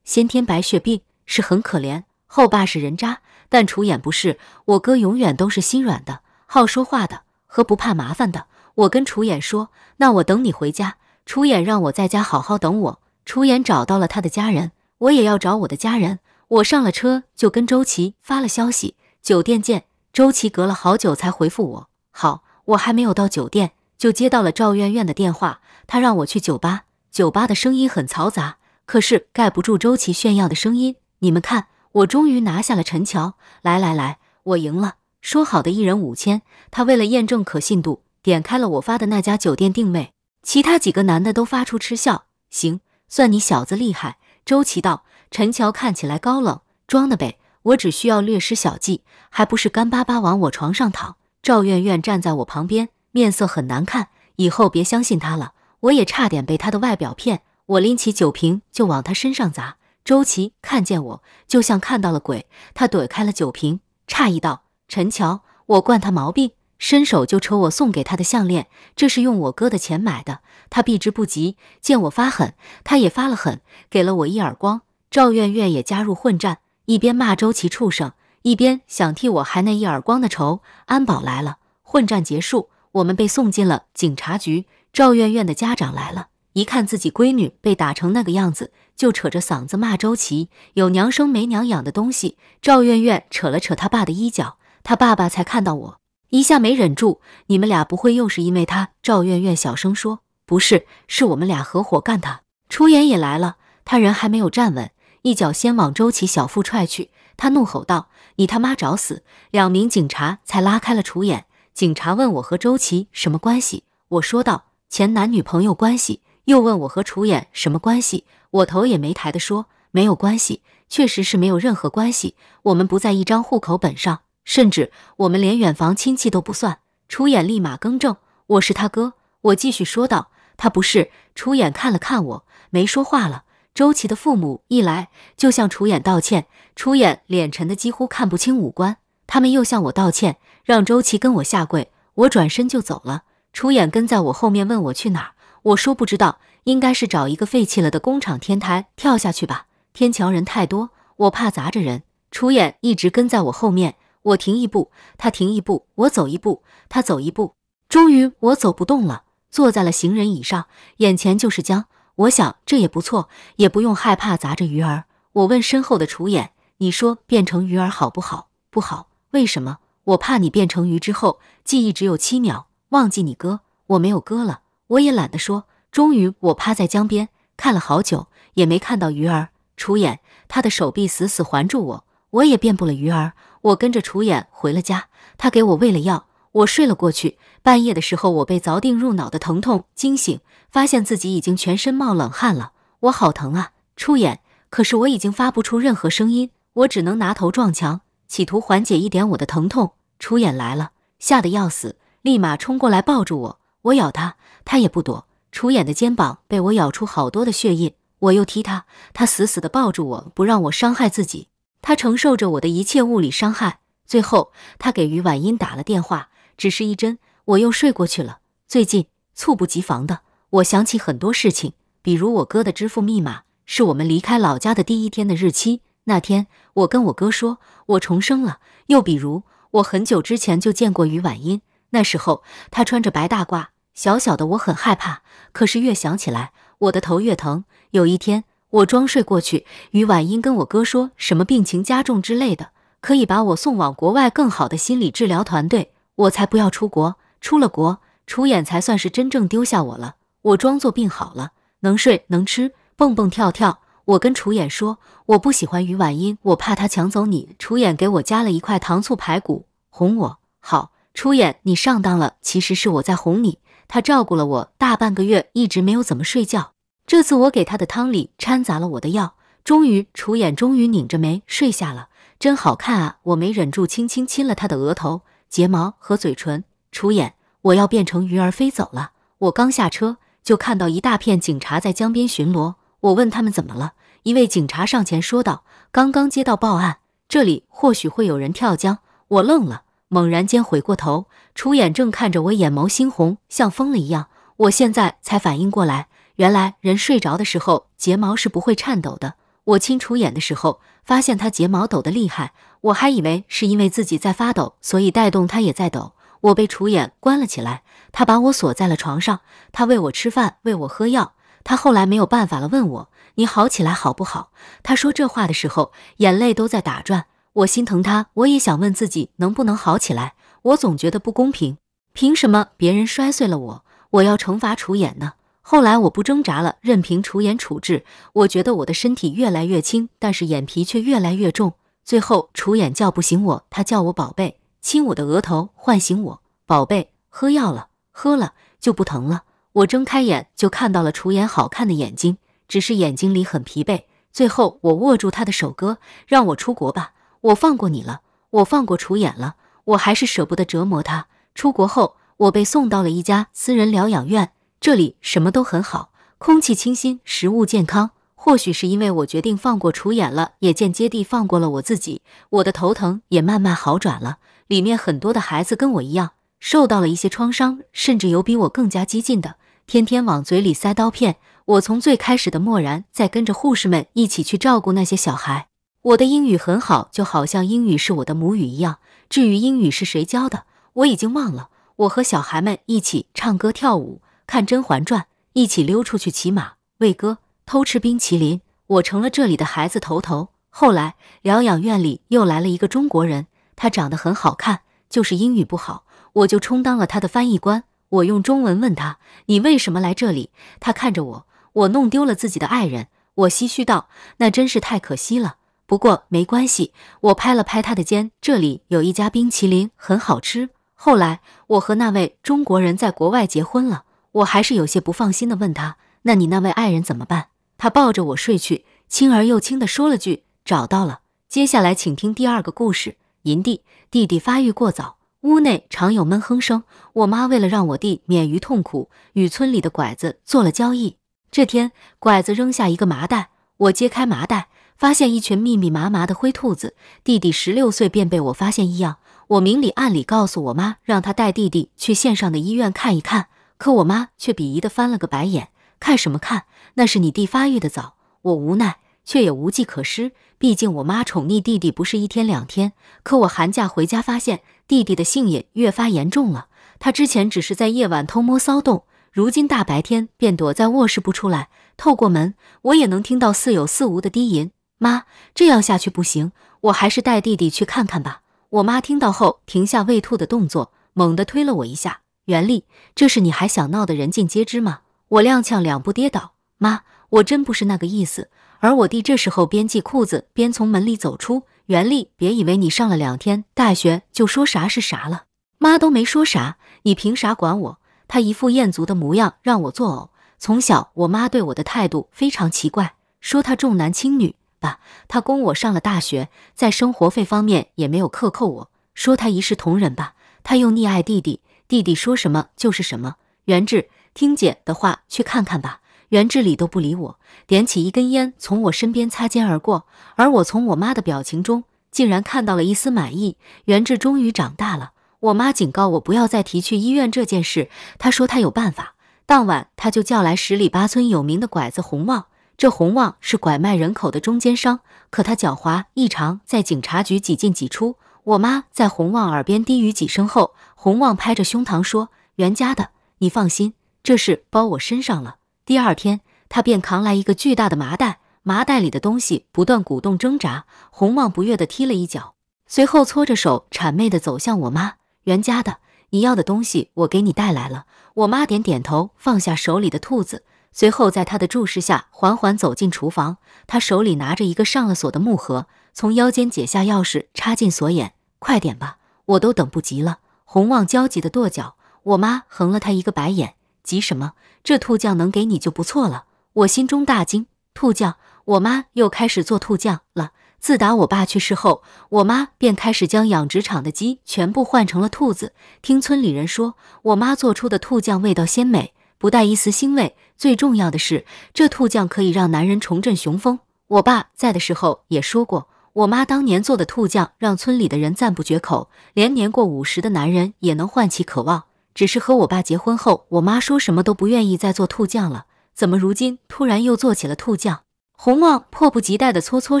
先天白血病是很可怜。后爸是人渣，但楚衍不是。我哥永远都是心软的，好说话的，和不怕麻烦的。我跟楚衍说：“那我等你回家。”楚衍让我在家好好等我。楚衍找到了他的家人，我也要找我的家人。我上了车就跟周琦发了消息：“酒店见。”周琦隔了好久才回复我：“好。”我还没有到酒店，就接到了赵媛媛的电话，她让我去酒吧。酒吧的声音很嘈杂，可是盖不住周琦炫耀的声音。你们看，我终于拿下了陈乔！来来来，我赢了！说好的一人五千，他为了验证可信度。点开了我发的那家酒店定位，其他几个男的都发出嗤笑。行，算你小子厉害。周琦道：“陈乔看起来高冷，装的呗。我只需要略施小计，还不是干巴巴往我床上躺。”赵媛媛站在我旁边，面色很难看。以后别相信她了，我也差点被她的外表骗。我拎起酒瓶就往她身上砸。周琦看见我，就像看到了鬼，他躲开了酒瓶，诧异道：“陈乔，我惯他毛病。”伸手就扯我送给他的项链，这是用我哥的钱买的。他避之不及，见我发狠，他也发了狠，给了我一耳光。赵媛媛也加入混战，一边骂周琦畜生，一边想替我还那一耳光的仇。安保来了，混战结束，我们被送进了警察局。赵媛媛的家长来了，一看自己闺女被打成那个样子，就扯着嗓子骂周琦有娘生没娘养的东西。赵媛媛扯了扯他爸的衣角，他爸爸才看到我。一下没忍住，你们俩不会又是因为他？赵媛媛小声说：“不是，是我们俩合伙干他。”楚衍也来了，他人还没有站稳，一脚先往周琦小腹踹去。他怒吼道：“你他妈找死！”两名警察才拉开了楚衍。警察问我和周琦什么关系，我说道：“前男女朋友关系。”又问我和楚衍什么关系，我头也没抬的说：“没有关系，确实是没有任何关系，我们不在一张户口本上。”甚至我们连远房亲戚都不算。楚衍立马更正：“我是他哥。”我继续说道：“他不是。”楚衍看了看我，没说话了。周琦的父母一来就向楚衍道歉，楚衍脸沉的几乎看不清五官。他们又向我道歉，让周琦跟我下跪。我转身就走了。楚衍跟在我后面问我去哪，我说不知道，应该是找一个废弃了的工厂天台跳下去吧。天桥人太多，我怕砸着人。楚衍一直跟在我后面。我停一步，他停一步；我走一步，他走一步。终于我走不动了，坐在了行人椅上，眼前就是江。我想这也不错，也不用害怕砸着鱼儿。我问身后的楚眼：“你说变成鱼儿好不好？不好，为什么？我怕你变成鱼之后，记忆只有七秒，忘记你哥。我没有哥了，我也懒得说。”终于我趴在江边看了好久，也没看到鱼儿。楚眼，他的手臂死死环住我，我也变不了鱼儿。我跟着楚衍回了家，他给我喂了药，我睡了过去。半夜的时候，我被凿定入脑的疼痛惊醒，发现自己已经全身冒冷汗了。我好疼啊，楚衍！可是我已经发不出任何声音，我只能拿头撞墙，企图缓解一点我的疼痛。楚衍来了，吓得要死，立马冲过来抱住我。我咬他，他也不躲。楚衍的肩膀被我咬出好多的血印。我又踢他，他死死的抱住我，不让我伤害自己。他承受着我的一切物理伤害，最后他给于婉音打了电话，只是一针，我又睡过去了。最近猝不及防的，我想起很多事情，比如我哥的支付密码是我们离开老家的第一天的日期，那天我跟我哥说我重生了；又比如我很久之前就见过于婉音，那时候她穿着白大褂，小小的我很害怕，可是越想起来，我的头越疼。有一天。我装睡过去，于婉英跟我哥说什么病情加重之类的，可以把我送往国外更好的心理治疗团队。我才不要出国，出了国，楚衍才算是真正丢下我了。我装作病好了，能睡能吃，蹦蹦跳跳。我跟楚衍说，我不喜欢于婉英，我怕她抢走你。楚衍给我加了一块糖醋排骨，哄我。好，楚衍你上当了，其实是我在哄你。他照顾了我大半个月，一直没有怎么睡觉。这次我给他的汤里掺杂了我的药，终于楚眼终于拧着眉睡下了，真好看啊！我没忍住，轻轻亲了他的额头、睫毛和嘴唇。楚眼，我要变成鱼儿飞走了。我刚下车就看到一大片警察在江边巡逻，我问他们怎么了，一位警察上前说道：“刚刚接到报案，这里或许会有人跳江。”我愣了，猛然间回过头，楚眼正看着我，眼眸猩红，像疯了一样。我现在才反应过来。原来人睡着的时候睫毛是不会颤抖的。我亲楚眼的时候，发现他睫毛抖得厉害，我还以为是因为自己在发抖，所以带动他也在抖。我被楚眼关了起来，他把我锁在了床上。他喂我吃饭，喂我喝药。他后来没有办法了，问我：“你好起来好不好？”他说这话的时候，眼泪都在打转。我心疼他，我也想问自己能不能好起来。我总觉得不公平，凭什么别人摔碎了我，我要惩罚楚眼呢？后来我不挣扎了，任凭楚衍处置。我觉得我的身体越来越轻，但是眼皮却越来越重。最后楚衍叫不醒我，他叫我宝贝，亲我的额头，唤醒我。宝贝，喝药了，喝了就不疼了。我睁开眼就看到了楚眼好看的眼睛，只是眼睛里很疲惫。最后我握住他的手，哥，让我出国吧，我放过你了，我放过楚眼了，我还是舍不得折磨他。出国后，我被送到了一家私人疗养院。这里什么都很好，空气清新，食物健康。或许是因为我决定放过楚衍了，也间接地放过了我自己。我的头疼也慢慢好转了。里面很多的孩子跟我一样，受到了一些创伤，甚至有比我更加激进的，天天往嘴里塞刀片。我从最开始的漠然，在跟着护士们一起去照顾那些小孩。我的英语很好，就好像英语是我的母语一样。至于英语是谁教的，我已经忘了。我和小孩们一起唱歌跳舞。看《甄嬛传》，一起溜出去骑马，喂鸽，偷吃冰淇淋，我成了这里的孩子头头。后来疗养院里又来了一个中国人，他长得很好看，就是英语不好，我就充当了他的翻译官。我用中文问他：“你为什么来这里？”他看着我，我弄丢了自己的爱人，我唏嘘道：“那真是太可惜了。”不过没关系，我拍了拍他的肩：“这里有一家冰淇淋很好吃。”后来我和那位中国人在国外结婚了。我还是有些不放心的，问他：“那你那位爱人怎么办？”他抱着我睡去，轻而又轻的说了句：“找到了。”接下来，请听第二个故事。银弟弟弟发育过早，屋内常有闷哼声。我妈为了让我弟免于痛苦，与村里的拐子做了交易。这天，拐子扔下一个麻袋，我揭开麻袋，发现一群密密麻麻的灰兔子。弟弟十六岁便被我发现异样，我明里暗里告诉我妈，让她带弟弟去县上的医院看一看。可我妈却鄙夷的翻了个白眼，看什么看？那是你弟发育的早。我无奈，却也无计可施。毕竟我妈宠溺弟弟不是一天两天。可我寒假回家发现，弟弟的性瘾越发严重了。他之前只是在夜晚偷摸骚动，如今大白天便躲在卧室不出来。透过门，我也能听到似有似无的低吟。妈，这样下去不行，我还是带弟弟去看看吧。我妈听到后停下喂兔的动作，猛地推了我一下。袁丽，这事你还想闹得人尽皆知吗？我踉跄两步跌倒，妈，我真不是那个意思。而我弟这时候边系裤子边从门里走出。袁丽，别以为你上了两天大学就说啥是啥了，妈都没说啥，你凭啥管我？他一副厌足的模样让我作呕。从小我妈对我的态度非常奇怪，说她重男轻女吧，她供我上了大学，在生活费方面也没有克扣我；说她一视同仁吧，她又溺爱弟弟。弟弟说什么就是什么。元志，听姐的话，去看看吧。元志理都不理我，点起一根烟，从我身边擦肩而过。而我从我妈的表情中，竟然看到了一丝满意。元志终于长大了。我妈警告我不要再提去医院这件事。她说她有办法。当晚，她就叫来十里八村有名的拐子洪旺。这洪旺是拐卖人口的中间商，可他狡猾异常，在警察局几进几出。我妈在洪旺耳边低语几声后，洪旺拍着胸膛说：“袁家的，你放心，这事包我身上了。”第二天，他便扛来一个巨大的麻袋，麻袋里的东西不断鼓动挣扎。洪旺不悦地踢了一脚，随后搓着手，谄媚地走向我妈：“袁家的，你要的东西我给你带来了。”我妈点点头，放下手里的兔子，随后在他的注视下缓缓走进厨房。他手里拿着一个上了锁的木盒，从腰间解下钥匙，插进锁眼。快点吧，我都等不及了！洪旺焦急的跺脚。我妈横了他一个白眼：“急什么？这兔酱能给你就不错了。”我心中大惊：兔酱！我妈又开始做兔酱了。自打我爸去世后，我妈便开始将养殖场的鸡全部换成了兔子。听村里人说，我妈做出的兔酱味道鲜美，不带一丝腥味。最重要的是，这兔酱可以让男人重振雄风。我爸在的时候也说过。我妈当年做的兔酱，让村里的人赞不绝口，连年过五十的男人也能唤起渴望。只是和我爸结婚后，我妈说什么都不愿意再做兔酱了。怎么如今突然又做起了兔酱？洪旺迫不及待地搓搓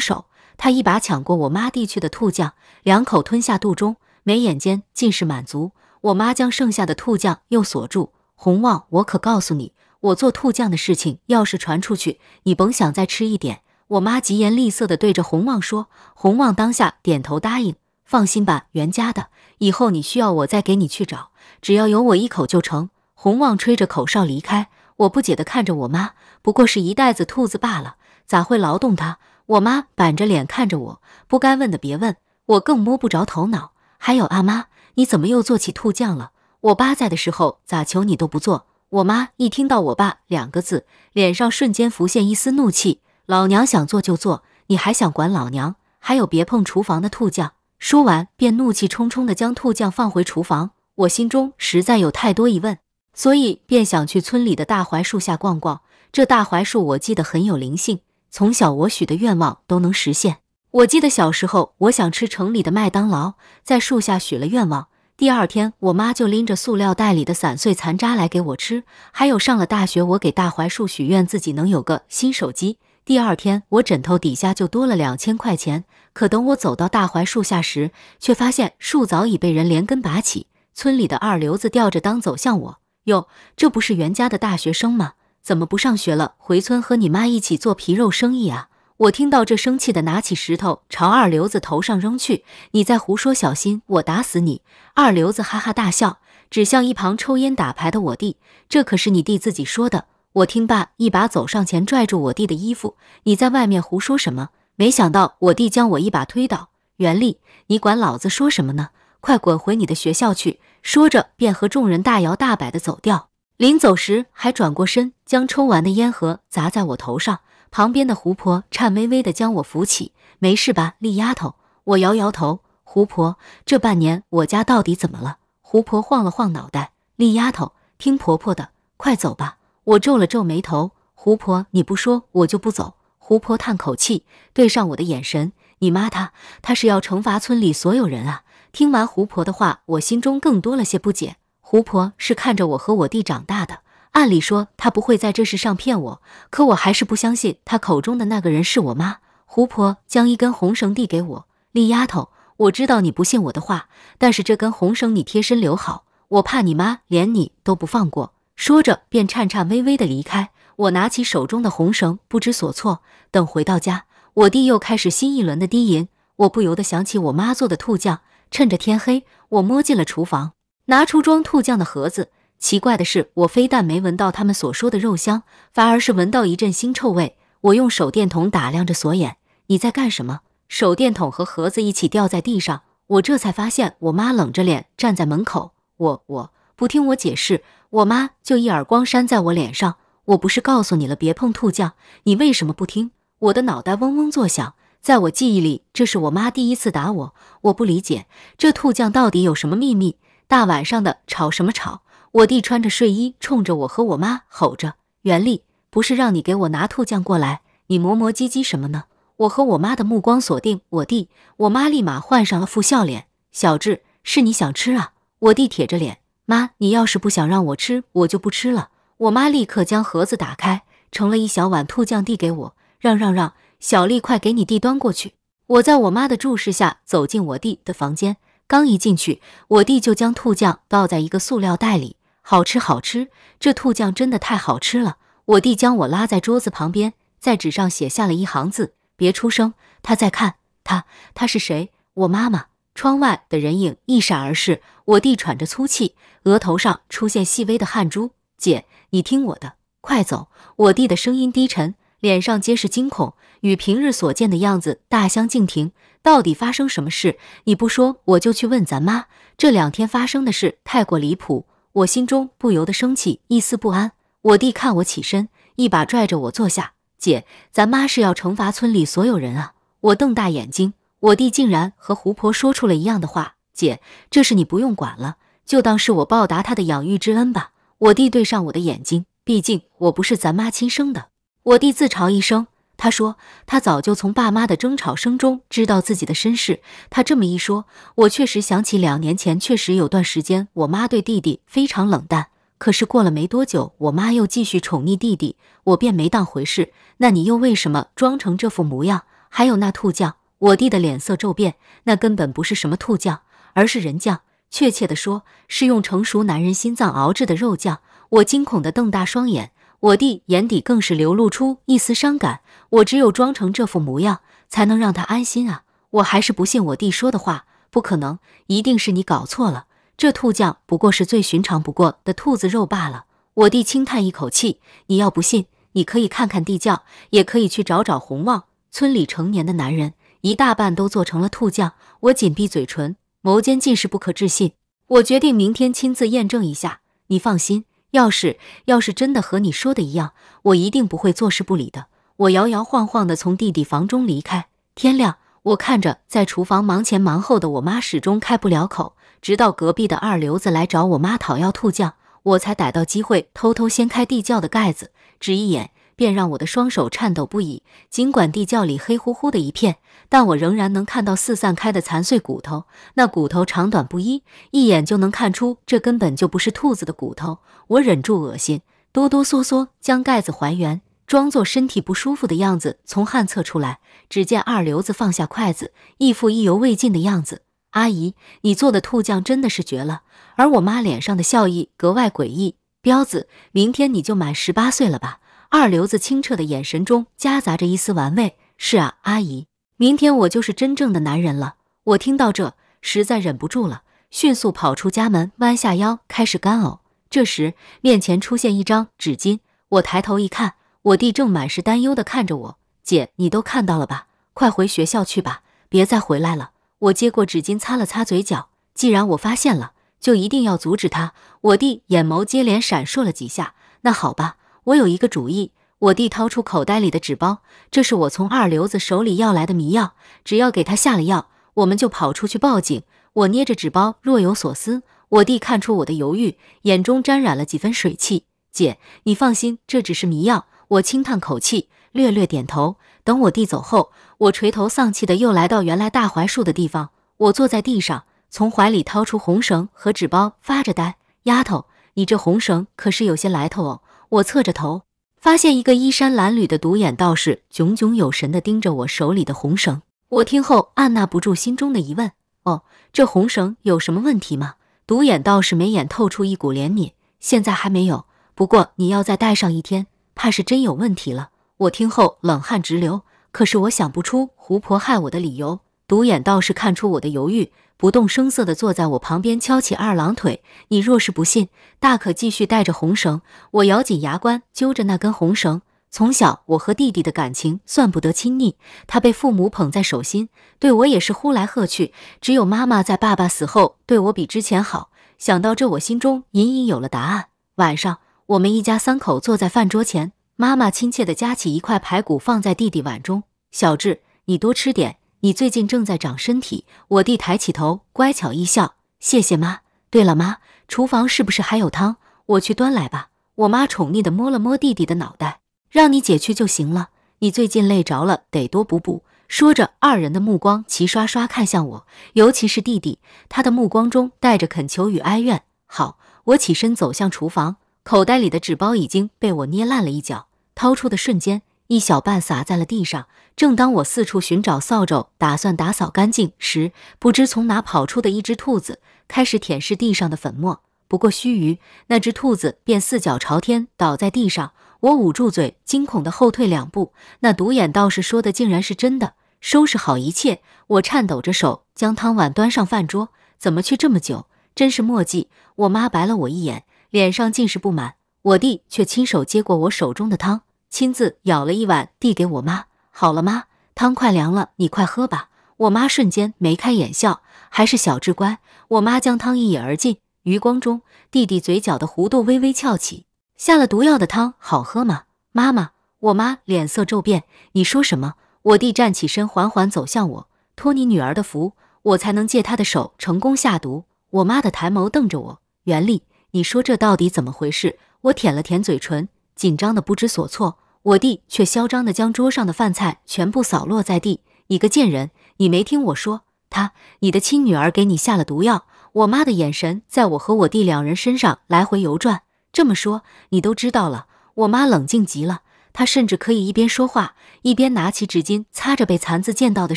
手，他一把抢过我妈递去的兔酱，两口吞下肚中，眉眼间尽是满足。我妈将剩下的兔酱又锁住。洪旺，我可告诉你，我做兔酱的事情要是传出去，你甭想再吃一点。我妈疾言厉色地对着洪旺说：“洪旺，当下点头答应。放心吧，袁家的，以后你需要我再给你去找，只要有我一口就成。”洪旺吹着口哨离开。我不解地看着我妈，不过是一袋子兔子罢了，咋会劳动它？我妈板着脸看着我，不该问的别问。我更摸不着头脑。还有阿妈，你怎么又做起兔酱了？我爸在的时候，咋求你都不做。我妈一听到我爸两个字，脸上瞬间浮现一丝怒气。老娘想做就做，你还想管老娘？还有别碰厨房的兔酱！说完便怒气冲冲地将兔酱放回厨房。我心中实在有太多疑问，所以便想去村里的大槐树下逛逛。这大槐树我记得很有灵性，从小我许的愿望都能实现。我记得小时候我想吃城里的麦当劳，在树下许了愿望，第二天我妈就拎着塑料袋里的散碎残渣来给我吃。还有上了大学，我给大槐树许愿自己能有个新手机。第二天，我枕头底下就多了两千块钱。可等我走到大槐树下时，却发现树早已被人连根拔起。村里的二流子吊着裆走向我：“哟，这不是袁家的大学生吗？怎么不上学了，回村和你妈一起做皮肉生意啊？”我听到这，生气的拿起石头朝二流子头上扔去：“你在胡说，小心我打死你！”二流子哈哈大笑，指向一旁抽烟打牌的我弟：“这可是你弟自己说的。”我听罢，一把走上前，拽住我弟的衣服：“你在外面胡说什么？”没想到我弟将我一把推倒：“袁丽，你管老子说什么呢？快滚回你的学校去！”说着便和众人大摇大摆地走掉。临走时还转过身，将抽完的烟盒砸在我头上。旁边的胡婆颤巍巍地将我扶起：“没事吧，丽丫头？”我摇摇头。胡婆：“这半年我家到底怎么了？”胡婆晃了晃脑袋：“丽丫头，听婆婆的，快走吧。”我皱了皱眉头，胡婆，你不说我就不走。胡婆叹口气，对上我的眼神：“你妈她，她是要惩罚村里所有人啊！”听完胡婆的话，我心中更多了些不解。胡婆是看着我和我弟长大的，按理说她不会在这事上骗我，可我还是不相信她口中的那个人是我妈。胡婆将一根红绳递给我：“李丫头，我知道你不信我的话，但是这根红绳你贴身留好，我怕你妈连你都不放过。”说着，便颤颤巍巍的离开。我拿起手中的红绳，不知所措。等回到家，我弟又开始新一轮的低吟。我不由得想起我妈做的兔酱。趁着天黑，我摸进了厨房，拿出装兔酱的盒子。奇怪的是，我非但没闻到他们所说的肉香，反而是闻到一阵腥臭味。我用手电筒打量着锁眼：“你在干什么？”手电筒和盒子一起掉在地上，我这才发现我妈冷着脸站在门口。我我不听我解释。我妈就一耳光扇在我脸上。我不是告诉你了，别碰兔酱，你为什么不听？我的脑袋嗡嗡作响。在我记忆里，这是我妈第一次打我，我不理解这兔酱到底有什么秘密。大晚上的吵什么吵？我弟穿着睡衣冲着我和我妈吼着：“袁丽，不是让你给我拿兔酱过来？你磨磨唧唧什么呢？”我和我妈的目光锁定我弟，我妈立马换上了副笑脸：“小智，是你想吃啊？”我弟铁着脸。妈，你要是不想让我吃，我就不吃了。我妈立刻将盒子打开，盛了一小碗兔酱递给我，让让让，小丽快给你弟端过去。我在我妈的注视下走进我弟的房间，刚一进去，我弟就将兔酱倒在一个塑料袋里。好吃，好吃，这兔酱真的太好吃了。我弟将我拉在桌子旁边，在纸上写下了一行字：别出声，他在看他，他是谁？我妈妈。窗外的人影一闪而逝，我弟喘着粗气。额头上出现细微的汗珠，姐，你听我的，快走！我弟的声音低沉，脸上皆是惊恐，与平日所见的样子大相径庭。到底发生什么事？你不说，我就去问咱妈。这两天发生的事太过离谱，我心中不由得生气，一丝不安。我弟看我起身，一把拽着我坐下。姐，咱妈是要惩罚村里所有人啊！我瞪大眼睛，我弟竟然和胡婆说出了一样的话。姐，这事你不用管了。就当是我报答他的养育之恩吧。我弟对上我的眼睛，毕竟我不是咱妈亲生的。我弟自嘲一声，他说他早就从爸妈的争吵声中知道自己的身世。他这么一说，我确实想起两年前确实有段时间，我妈对弟弟非常冷淡。可是过了没多久，我妈又继续宠溺弟弟，我便没当回事。那你又为什么装成这副模样？还有那兔将，我弟的脸色骤变，那根本不是什么兔将，而是人将。确切的说，是用成熟男人心脏熬制的肉酱。我惊恐的瞪大双眼，我弟眼底更是流露出一丝伤感。我只有装成这副模样，才能让他安心啊！我还是不信我弟说的话，不可能，一定是你搞错了。这兔酱不过是最寻常不过的兔子肉罢了。我弟轻叹一口气，你要不信，你可以看看地窖，也可以去找找红旺。村里成年的男人一大半都做成了兔酱。我紧闭嘴唇。眸间尽是不可置信，我决定明天亲自验证一下。你放心，要是要是真的和你说的一样，我一定不会坐视不理的。我摇摇晃晃地从弟弟房中离开。天亮，我看着在厨房忙前忙后的我妈，始终开不了口。直到隔壁的二流子来找我妈讨要兔酱，我才逮到机会偷偷掀开地窖的盖子，只一眼。便让我的双手颤抖不已。尽管地窖里黑乎乎的一片，但我仍然能看到四散开的残碎骨头。那骨头长短不一，一眼就能看出这根本就不是兔子的骨头。我忍住恶心，哆哆嗦嗦将盖子还原，装作身体不舒服的样子从旱厕出来。只见二流子放下筷子，一副意犹未尽的样子。阿姨，你做的兔酱真的是绝了。而我妈脸上的笑意格外诡异。彪子，明天你就满十八岁了吧？二流子清澈的眼神中夹杂着一丝玩味。是啊，阿姨，明天我就是真正的男人了。我听到这，实在忍不住了，迅速跑出家门，弯下腰开始干呕。这时，面前出现一张纸巾，我抬头一看，我弟正满是担忧的看着我。姐，你都看到了吧？快回学校去吧，别再回来了。我接过纸巾，擦了擦嘴角。既然我发现了，就一定要阻止他。我弟眼眸接连闪烁了几下。那好吧。我有一个主意，我弟掏出口袋里的纸包，这是我从二流子手里要来的迷药，只要给他下了药，我们就跑出去报警。我捏着纸包，若有所思。我弟看出我的犹豫，眼中沾染了几分水汽。姐，你放心，这只是迷药。我轻叹口气，略略点头。等我弟走后，我垂头丧气的又来到原来大槐树的地方。我坐在地上，从怀里掏出红绳和纸包，发着呆。丫头，你这红绳可是有些来头哦。我侧着头，发现一个衣衫褴褛的独眼道士炯炯有神地盯着我手里的红绳。我听后按捺不住心中的疑问：“哦，这红绳有什么问题吗？”独眼道士眉眼透出一股怜悯：“现在还没有，不过你要再戴上一天，怕是真有问题了。”我听后冷汗直流，可是我想不出胡婆害我的理由。独眼道士看出我的犹豫。不动声色地坐在我旁边，翘起二郎腿。你若是不信，大可继续带着红绳。我咬紧牙关，揪着那根红绳。从小我和弟弟的感情算不得亲昵，他被父母捧在手心，对我也是呼来喝去。只有妈妈在爸爸死后对我比之前好。想到这，我心中隐隐有了答案。晚上，我们一家三口坐在饭桌前，妈妈亲切地夹起一块排骨放在弟弟碗中：“小智，你多吃点。”你最近正在长身体，我弟抬起头，乖巧一笑，谢谢妈。对了，妈，厨房是不是还有汤？我去端来吧。我妈宠溺地摸了摸弟弟的脑袋，让你姐去就行了。你最近累着了，得多补补。说着，二人的目光齐刷刷看向我，尤其是弟弟，他的目光中带着恳求与哀怨。好，我起身走向厨房，口袋里的纸包已经被我捏烂了一角，掏出的瞬间。一小半洒在了地上。正当我四处寻找扫帚，打算打扫干净时，不知从哪跑出的一只兔子开始舔舐地上的粉末。不过须臾，那只兔子便四脚朝天倒在地上。我捂住嘴，惊恐地后退两步。那独眼道士说的竟然是真的。收拾好一切，我颤抖着手将汤碗端上饭桌。怎么去这么久？真是墨迹！我妈白了我一眼，脸上尽是不满。我弟却亲手接过我手中的汤。亲自舀了一碗递给我妈，好了妈，汤快凉了，你快喝吧。我妈瞬间眉开眼笑，还是小智乖。我妈将汤一饮而尽，余光中弟弟嘴角的弧度微微翘起。下了毒药的汤好喝吗？妈妈。我妈脸色骤变，你说什么？我弟站起身，缓缓走向我。托你女儿的福，我才能借她的手成功下毒。我妈的抬眸瞪着我，袁丽，你说这到底怎么回事？我舔了舔嘴唇。紧张的不知所措，我弟却嚣张的将桌上的饭菜全部扫落在地。你个贱人，你没听我说，他，你的亲女儿给你下了毒药。我妈的眼神在我和我弟两人身上来回游转。这么说，你都知道了。我妈冷静极了，她甚至可以一边说话，一边拿起纸巾擦着被残子溅到的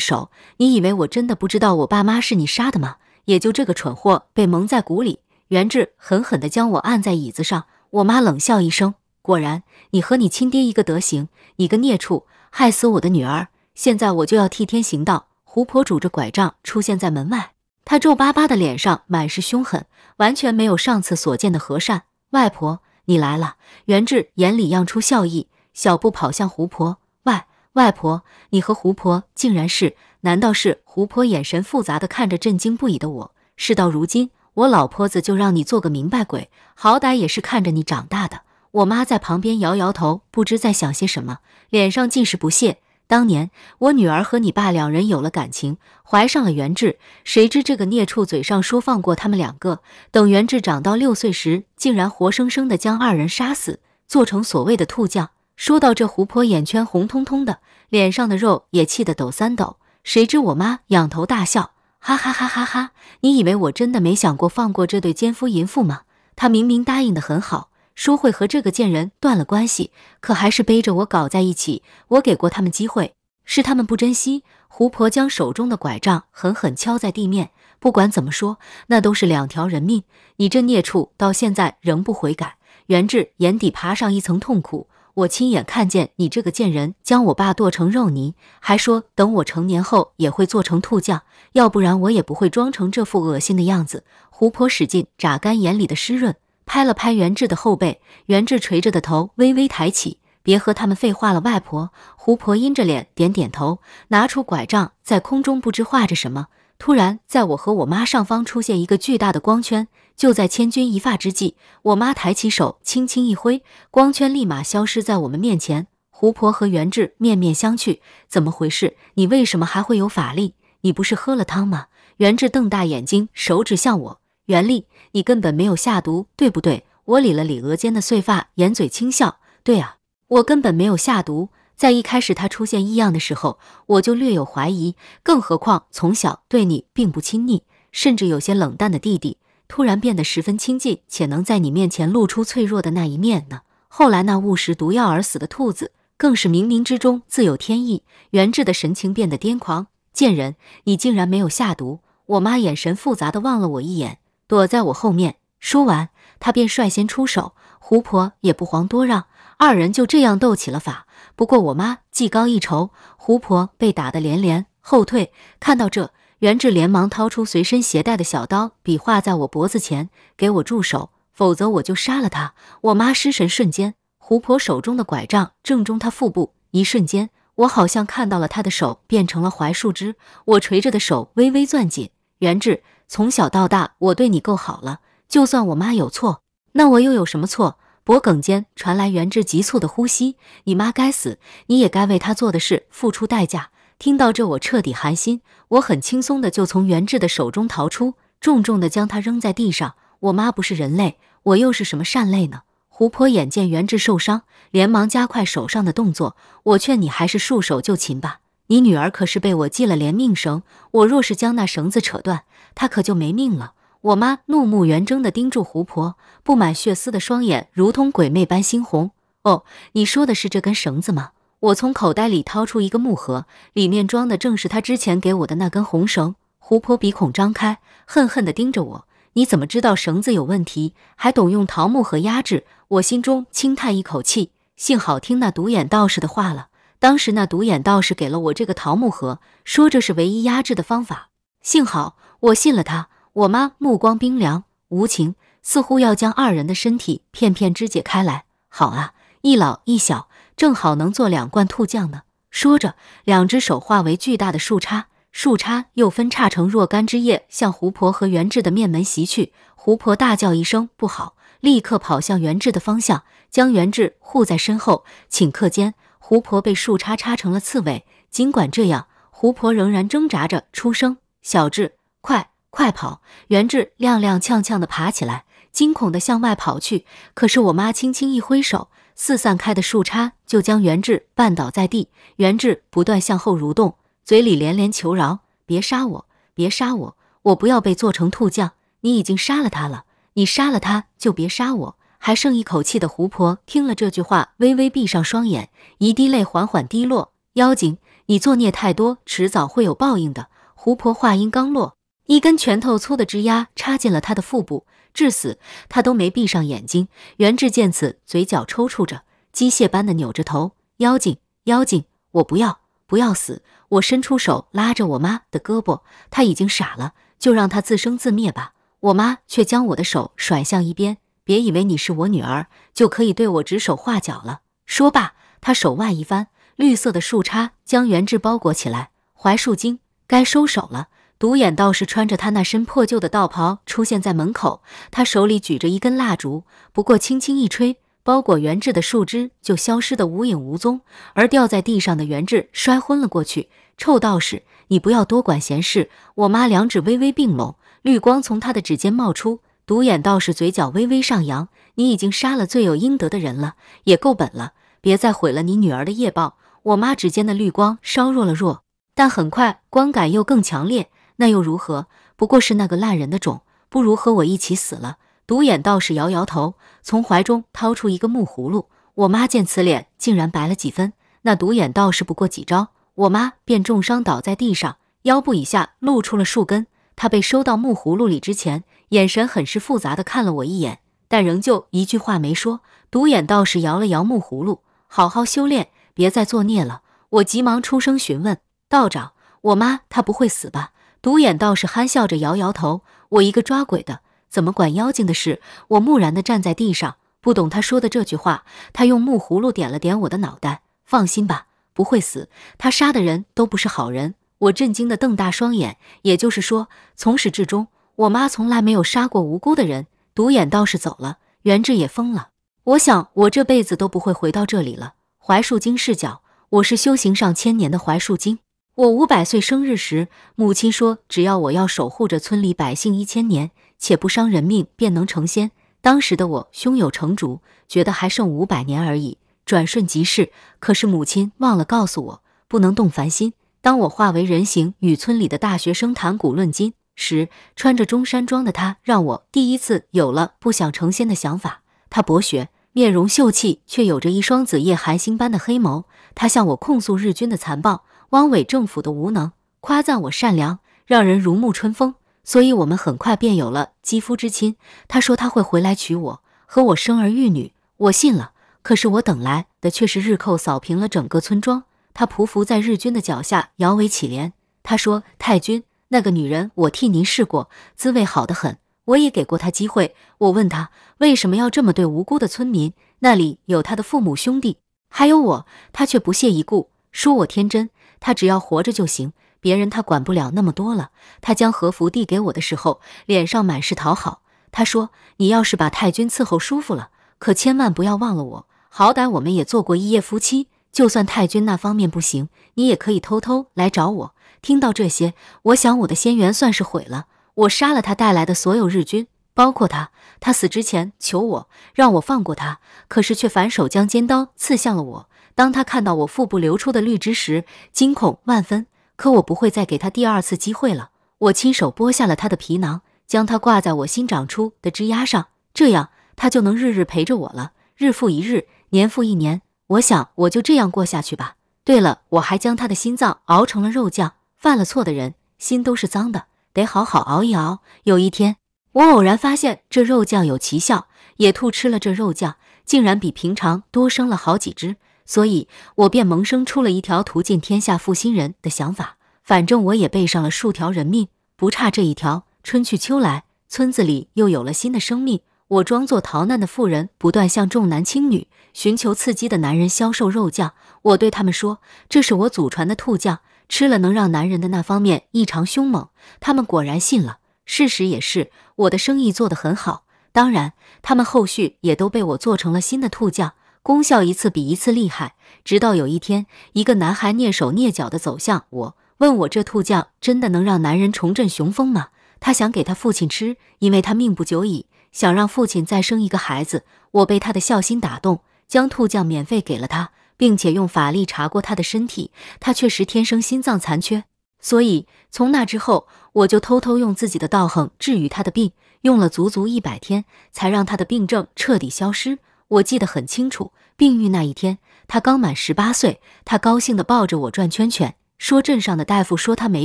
手。你以为我真的不知道我爸妈是你杀的吗？也就这个蠢货被蒙在鼓里。袁志狠狠地将我按在椅子上，我妈冷笑一声。果然，你和你亲爹一个德行，你个孽畜，害死我的女儿！现在我就要替天行道！胡婆拄着拐杖出现在门外，她皱巴巴的脸上满是凶狠，完全没有上次所见的和善。外婆，你来了！元志眼里漾出笑意，小步跑向胡婆。外外婆，你和胡婆竟然是……难道是……胡婆眼神复杂的看着震惊不已的我。事到如今，我老婆子就让你做个明白鬼，好歹也是看着你长大的。我妈在旁边摇摇头，不知在想些什么，脸上尽是不屑。当年我女儿和你爸两人有了感情，怀上了袁志，谁知这个孽畜嘴上说放过他们两个，等袁志长到六岁时，竟然活生生的将二人杀死，做成所谓的兔将。说到这，胡婆眼圈红彤彤的，脸上的肉也气得抖三抖。谁知我妈仰头大笑，哈哈哈哈哈哈！你以为我真的没想过放过这对奸夫淫妇吗？他明明答应的很好。说会和这个贱人断了关系，可还是背着我搞在一起。我给过他们机会，是他们不珍惜。胡婆将手中的拐杖狠狠敲在地面。不管怎么说，那都是两条人命。你这孽畜，到现在仍不悔改。元志眼底爬上一层痛苦。我亲眼看见你这个贱人将我爸剁成肉泥，还说等我成年后也会做成兔酱，要不然我也不会装成这副恶心的样子。胡婆使劲榨干眼里的湿润。拍了拍袁志的后背，袁志垂着的头微微抬起。别和他们废话了，外婆。胡婆阴着脸点点头，拿出拐杖在空中不知画着什么。突然，在我和我妈上方出现一个巨大的光圈。就在千钧一发之际，我妈抬起手轻轻一挥，光圈立马消失在我们面前。胡婆和袁志面面相觑，怎么回事？你为什么还会有法力？你不是喝了汤吗？袁志瞪大眼睛，手指向我。袁力。你根本没有下毒，对不对？我理了理额间的碎发，掩嘴轻笑。对啊，我根本没有下毒。在一开始他出现异样的时候，我就略有怀疑。更何况从小对你并不亲昵，甚至有些冷淡的弟弟，突然变得十分亲近，且能在你面前露出脆弱的那一面呢？后来那误食毒药而死的兔子，更是冥冥之中自有天意。原智的神情变得癫狂。贱人，你竟然没有下毒！我妈眼神复杂的望了我一眼。躲在我后面。说完，他便率先出手。胡婆也不遑多让，二人就这样斗起了法。不过我妈技高一筹，胡婆被打得连连后退。看到这，袁志连忙掏出随身携带的小刀，比划在我脖子前：“给我住手，否则我就杀了他！”我妈失神瞬间，胡婆手中的拐杖正中她腹部。一瞬间，我好像看到了她的手变成了槐树枝。我垂着的手微微攥紧。袁志。从小到大，我对你够好了。就算我妈有错，那我又有什么错？脖颈间传来袁志急促的呼吸。你妈该死，你也该为她做的事付出代价。听到这，我彻底寒心。我很轻松的就从袁志的手中逃出，重重的将他扔在地上。我妈不是人类，我又是什么善类呢？湖泊眼见袁志受伤，连忙加快手上的动作。我劝你还是束手就擒吧。你女儿可是被我系了连命绳，我若是将那绳子扯断。他可就没命了。我妈怒目圆睁地盯住胡婆，布满血丝的双眼如同鬼魅般猩红。哦，你说的是这根绳子吗？我从口袋里掏出一个木盒，里面装的正是他之前给我的那根红绳。胡婆鼻孔张开，恨恨地盯着我。你怎么知道绳子有问题，还懂用桃木盒压制？我心中轻叹一口气，幸好听那独眼道士的话了。当时那独眼道士给了我这个桃木盒，说这是唯一压制的方法。幸好。我信了他。我妈目光冰凉无情，似乎要将二人的身体片片肢解开来。好啊，一老一小，正好能做两罐兔酱呢。说着，两只手化为巨大的树杈，树杈又分叉成若干枝叶，向胡婆和元志的面门袭去。胡婆大叫一声：“不好！”立刻跑向元志的方向，将元志护在身后。顷刻间，胡婆被树杈插成了刺猬。尽管这样，胡婆仍然挣扎着出声：“小志。”快快跑！袁志踉踉跄跄地爬起来，惊恐地向外跑去。可是我妈轻轻一挥手，四散开的树杈就将袁志绊倒在地。袁志不断向后蠕动，嘴里连连求饶：“别杀我，别杀我，我不要被做成兔酱！”你已经杀了他了，你杀了他就别杀我。还剩一口气的狐婆听了这句话，微微闭上双眼，一滴泪缓缓滴落。妖精，你作孽太多，迟早会有报应的。狐婆话音刚落。一根拳头粗的枝丫插进了他的腹部，致死他都没闭上眼睛。袁志见此，嘴角抽搐着，机械般的扭着头：“妖精，妖精，我不要，不要死！”我伸出手拉着我妈的胳膊，他已经傻了，就让他自生自灭吧。我妈却将我的手甩向一边：“别以为你是我女儿，就可以对我指手画脚了。”说罢，她手腕一翻，绿色的树杈将袁志包裹起来。槐树精，该收手了。独眼道士穿着他那身破旧的道袍出现在门口，他手里举着一根蜡烛，不过轻轻一吹，包裹元志的树枝就消失得无影无踪，而掉在地上的袁志摔昏了过去。臭道士，你不要多管闲事！我妈两指微微并拢，绿光从她的指尖冒出。独眼道士嘴角微微上扬：“你已经杀了罪有应得的人了，也够本了，别再毁了你女儿的业报。”我妈指尖的绿光稍弱了弱，但很快光感又更强烈。那又如何？不过是那个烂人的种，不如和我一起死了。独眼道士摇摇头，从怀中掏出一个木葫芦。我妈见此脸，竟然白了几分。那独眼道士不过几招，我妈便重伤倒在地上，腰部以下露出了树根。他被收到木葫芦里之前，眼神很是复杂的看了我一眼，但仍旧一句话没说。独眼道士摇了摇木葫芦：“好好修炼，别再作孽了。”我急忙出声询问道长：“我妈她不会死吧？”独眼道士憨笑着摇摇头：“我一个抓鬼的，怎么管妖精的事？”我木然地站在地上，不懂他说的这句话。他用木葫芦点了点我的脑袋：“放心吧，不会死。他杀的人都不是好人。”我震惊地瞪大双眼。也就是说，从始至终，我妈从来没有杀过无辜的人。独眼道士走了，元志也疯了。我想，我这辈子都不会回到这里了。槐树精视角：我是修行上千年的槐树精。我五百岁生日时，母亲说：“只要我要守护着村里百姓一千年，且不伤人命，便能成仙。”当时的我胸有成竹，觉得还剩五百年而已，转瞬即逝。可是母亲忘了告诉我，不能动凡心。当我化为人形，与村里的大学生谈古论今时，穿着中山装的他，让我第一次有了不想成仙的想法。他博学，面容秀气，却有着一双子夜寒星般的黑眸。他向我控诉日军的残暴。汪伪政府的无能，夸赞我善良，让人如沐春风，所以我们很快便有了肌肤之亲。他说他会回来娶我，和我生儿育女，我信了。可是我等来的却是日寇扫平了整个村庄，他匍匐在日军的脚下，摇尾乞怜。他说：“太君，那个女人我替您试过，滋味好得很。我也给过他机会。我问他为什么要这么对无辜的村民？那里有他的父母兄弟，还有我。他却不屑一顾，说我天真。”他只要活着就行，别人他管不了那么多了。他将和服递给我的时候，脸上满是讨好。他说：“你要是把太君伺候舒服了，可千万不要忘了我。好歹我们也做过一夜夫妻，就算太君那方面不行，你也可以偷偷来找我。”听到这些，我想我的仙缘算是毁了。我杀了他带来的所有日军，包括他。他死之前求我让我放过他，可是却反手将尖刀刺向了我。当他看到我腹部流出的绿汁时，惊恐万分。可我不会再给他第二次机会了。我亲手剥下了他的皮囊，将它挂在我新长出的枝丫上，这样他就能日日陪着我了。日复一日，年复一年，我想我就这样过下去吧。对了，我还将他的心脏熬成了肉酱。犯了错的人心都是脏的，得好好熬一熬。有一天，我偶然发现这肉酱有奇效，野兔吃了这肉酱，竟然比平常多生了好几只。所以我便萌生出了一条屠尽天下负心人的想法。反正我也背上了数条人命，不差这一条。春去秋来，村子里又有了新的生命。我装作逃难的妇人，不断向重男轻女、寻求刺激的男人销售肉酱。我对他们说：“这是我祖传的兔酱，吃了能让男人的那方面异常凶猛。”他们果然信了。事实也是，我的生意做得很好。当然，他们后续也都被我做成了新的兔酱。功效一次比一次厉害，直到有一天，一个男孩蹑手蹑脚地走向我，问我：“这兔酱真的能让男人重振雄风吗？”他想给他父亲吃，因为他命不久矣，想让父亲再生一个孩子。我被他的孝心打动，将兔酱免费给了他，并且用法力查过他的身体，他确实天生心脏残缺。所以从那之后，我就偷偷用自己的道行治愈他的病，用了足足一百天，才让他的病症彻底消失。我记得很清楚，病愈那一天，他刚满十八岁，他高兴地抱着我转圈圈，说镇上的大夫说他没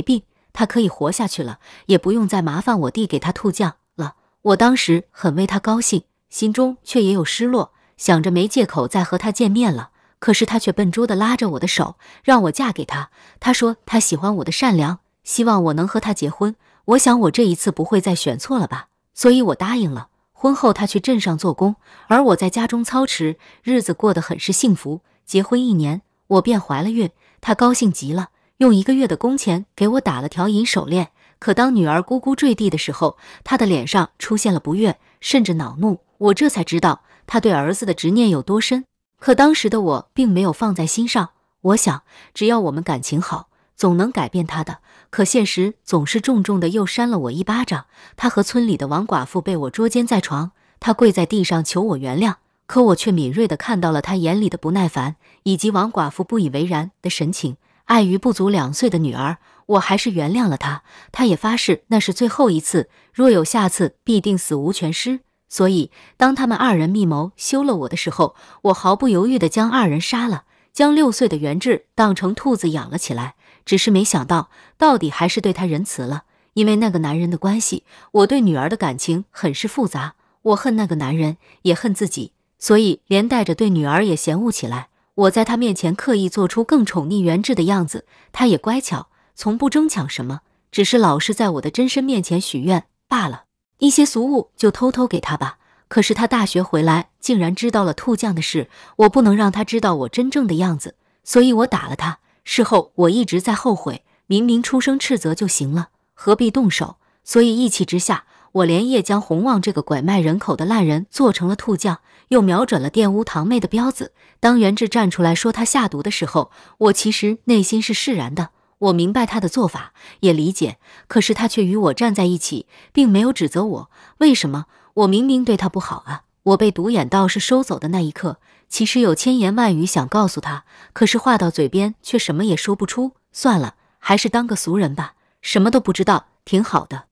病，他可以活下去了，也不用再麻烦我弟给他吐酱了。我当时很为他高兴，心中却也有失落，想着没借口再和他见面了。可是他却笨拙地拉着我的手，让我嫁给他。他说他喜欢我的善良，希望我能和他结婚。我想我这一次不会再选错了吧，所以我答应了。婚后，他去镇上做工，而我在家中操持，日子过得很是幸福。结婚一年，我便怀了孕，他高兴极了，用一个月的工钱给我打了条银手链。可当女儿咕咕坠地的时候，他的脸上出现了不悦，甚至恼怒。我这才知道他对儿子的执念有多深。可当时的我并没有放在心上，我想只要我们感情好。总能改变他的，可现实总是重重的又扇了我一巴掌。他和村里的王寡妇被我捉奸在床，他跪在地上求我原谅，可我却敏锐的看到了他眼里的不耐烦，以及王寡妇不以为然的神情。碍于不足两岁的女儿，我还是原谅了他。他也发誓那是最后一次，若有下次，必定死无全尸。所以，当他们二人密谋休了我的时候，我毫不犹豫的将二人杀了，将六岁的元志当成兔子养了起来。只是没想到，到底还是对他仁慈了。因为那个男人的关系，我对女儿的感情很是复杂。我恨那个男人，也恨自己，所以连带着对女儿也嫌恶起来。我在他面前刻意做出更宠溺原质的样子，他也乖巧，从不争抢什么，只是老是在我的真身面前许愿罢了。一些俗物就偷偷给他吧。可是他大学回来，竟然知道了兔酱的事，我不能让他知道我真正的样子，所以我打了他。事后我一直在后悔，明明出声斥责就行了，何必动手？所以一气之下，我连夜将洪旺这个拐卖人口的烂人做成了兔将，又瞄准了玷污堂妹的彪子。当袁志站出来说他下毒的时候，我其实内心是释然的，我明白他的做法，也理解。可是他却与我站在一起，并没有指责我。为什么？我明明对他不好啊！我被独眼道士收走的那一刻。其实有千言万语想告诉他，可是话到嘴边却什么也说不出。算了，还是当个俗人吧，什么都不知道，挺好的。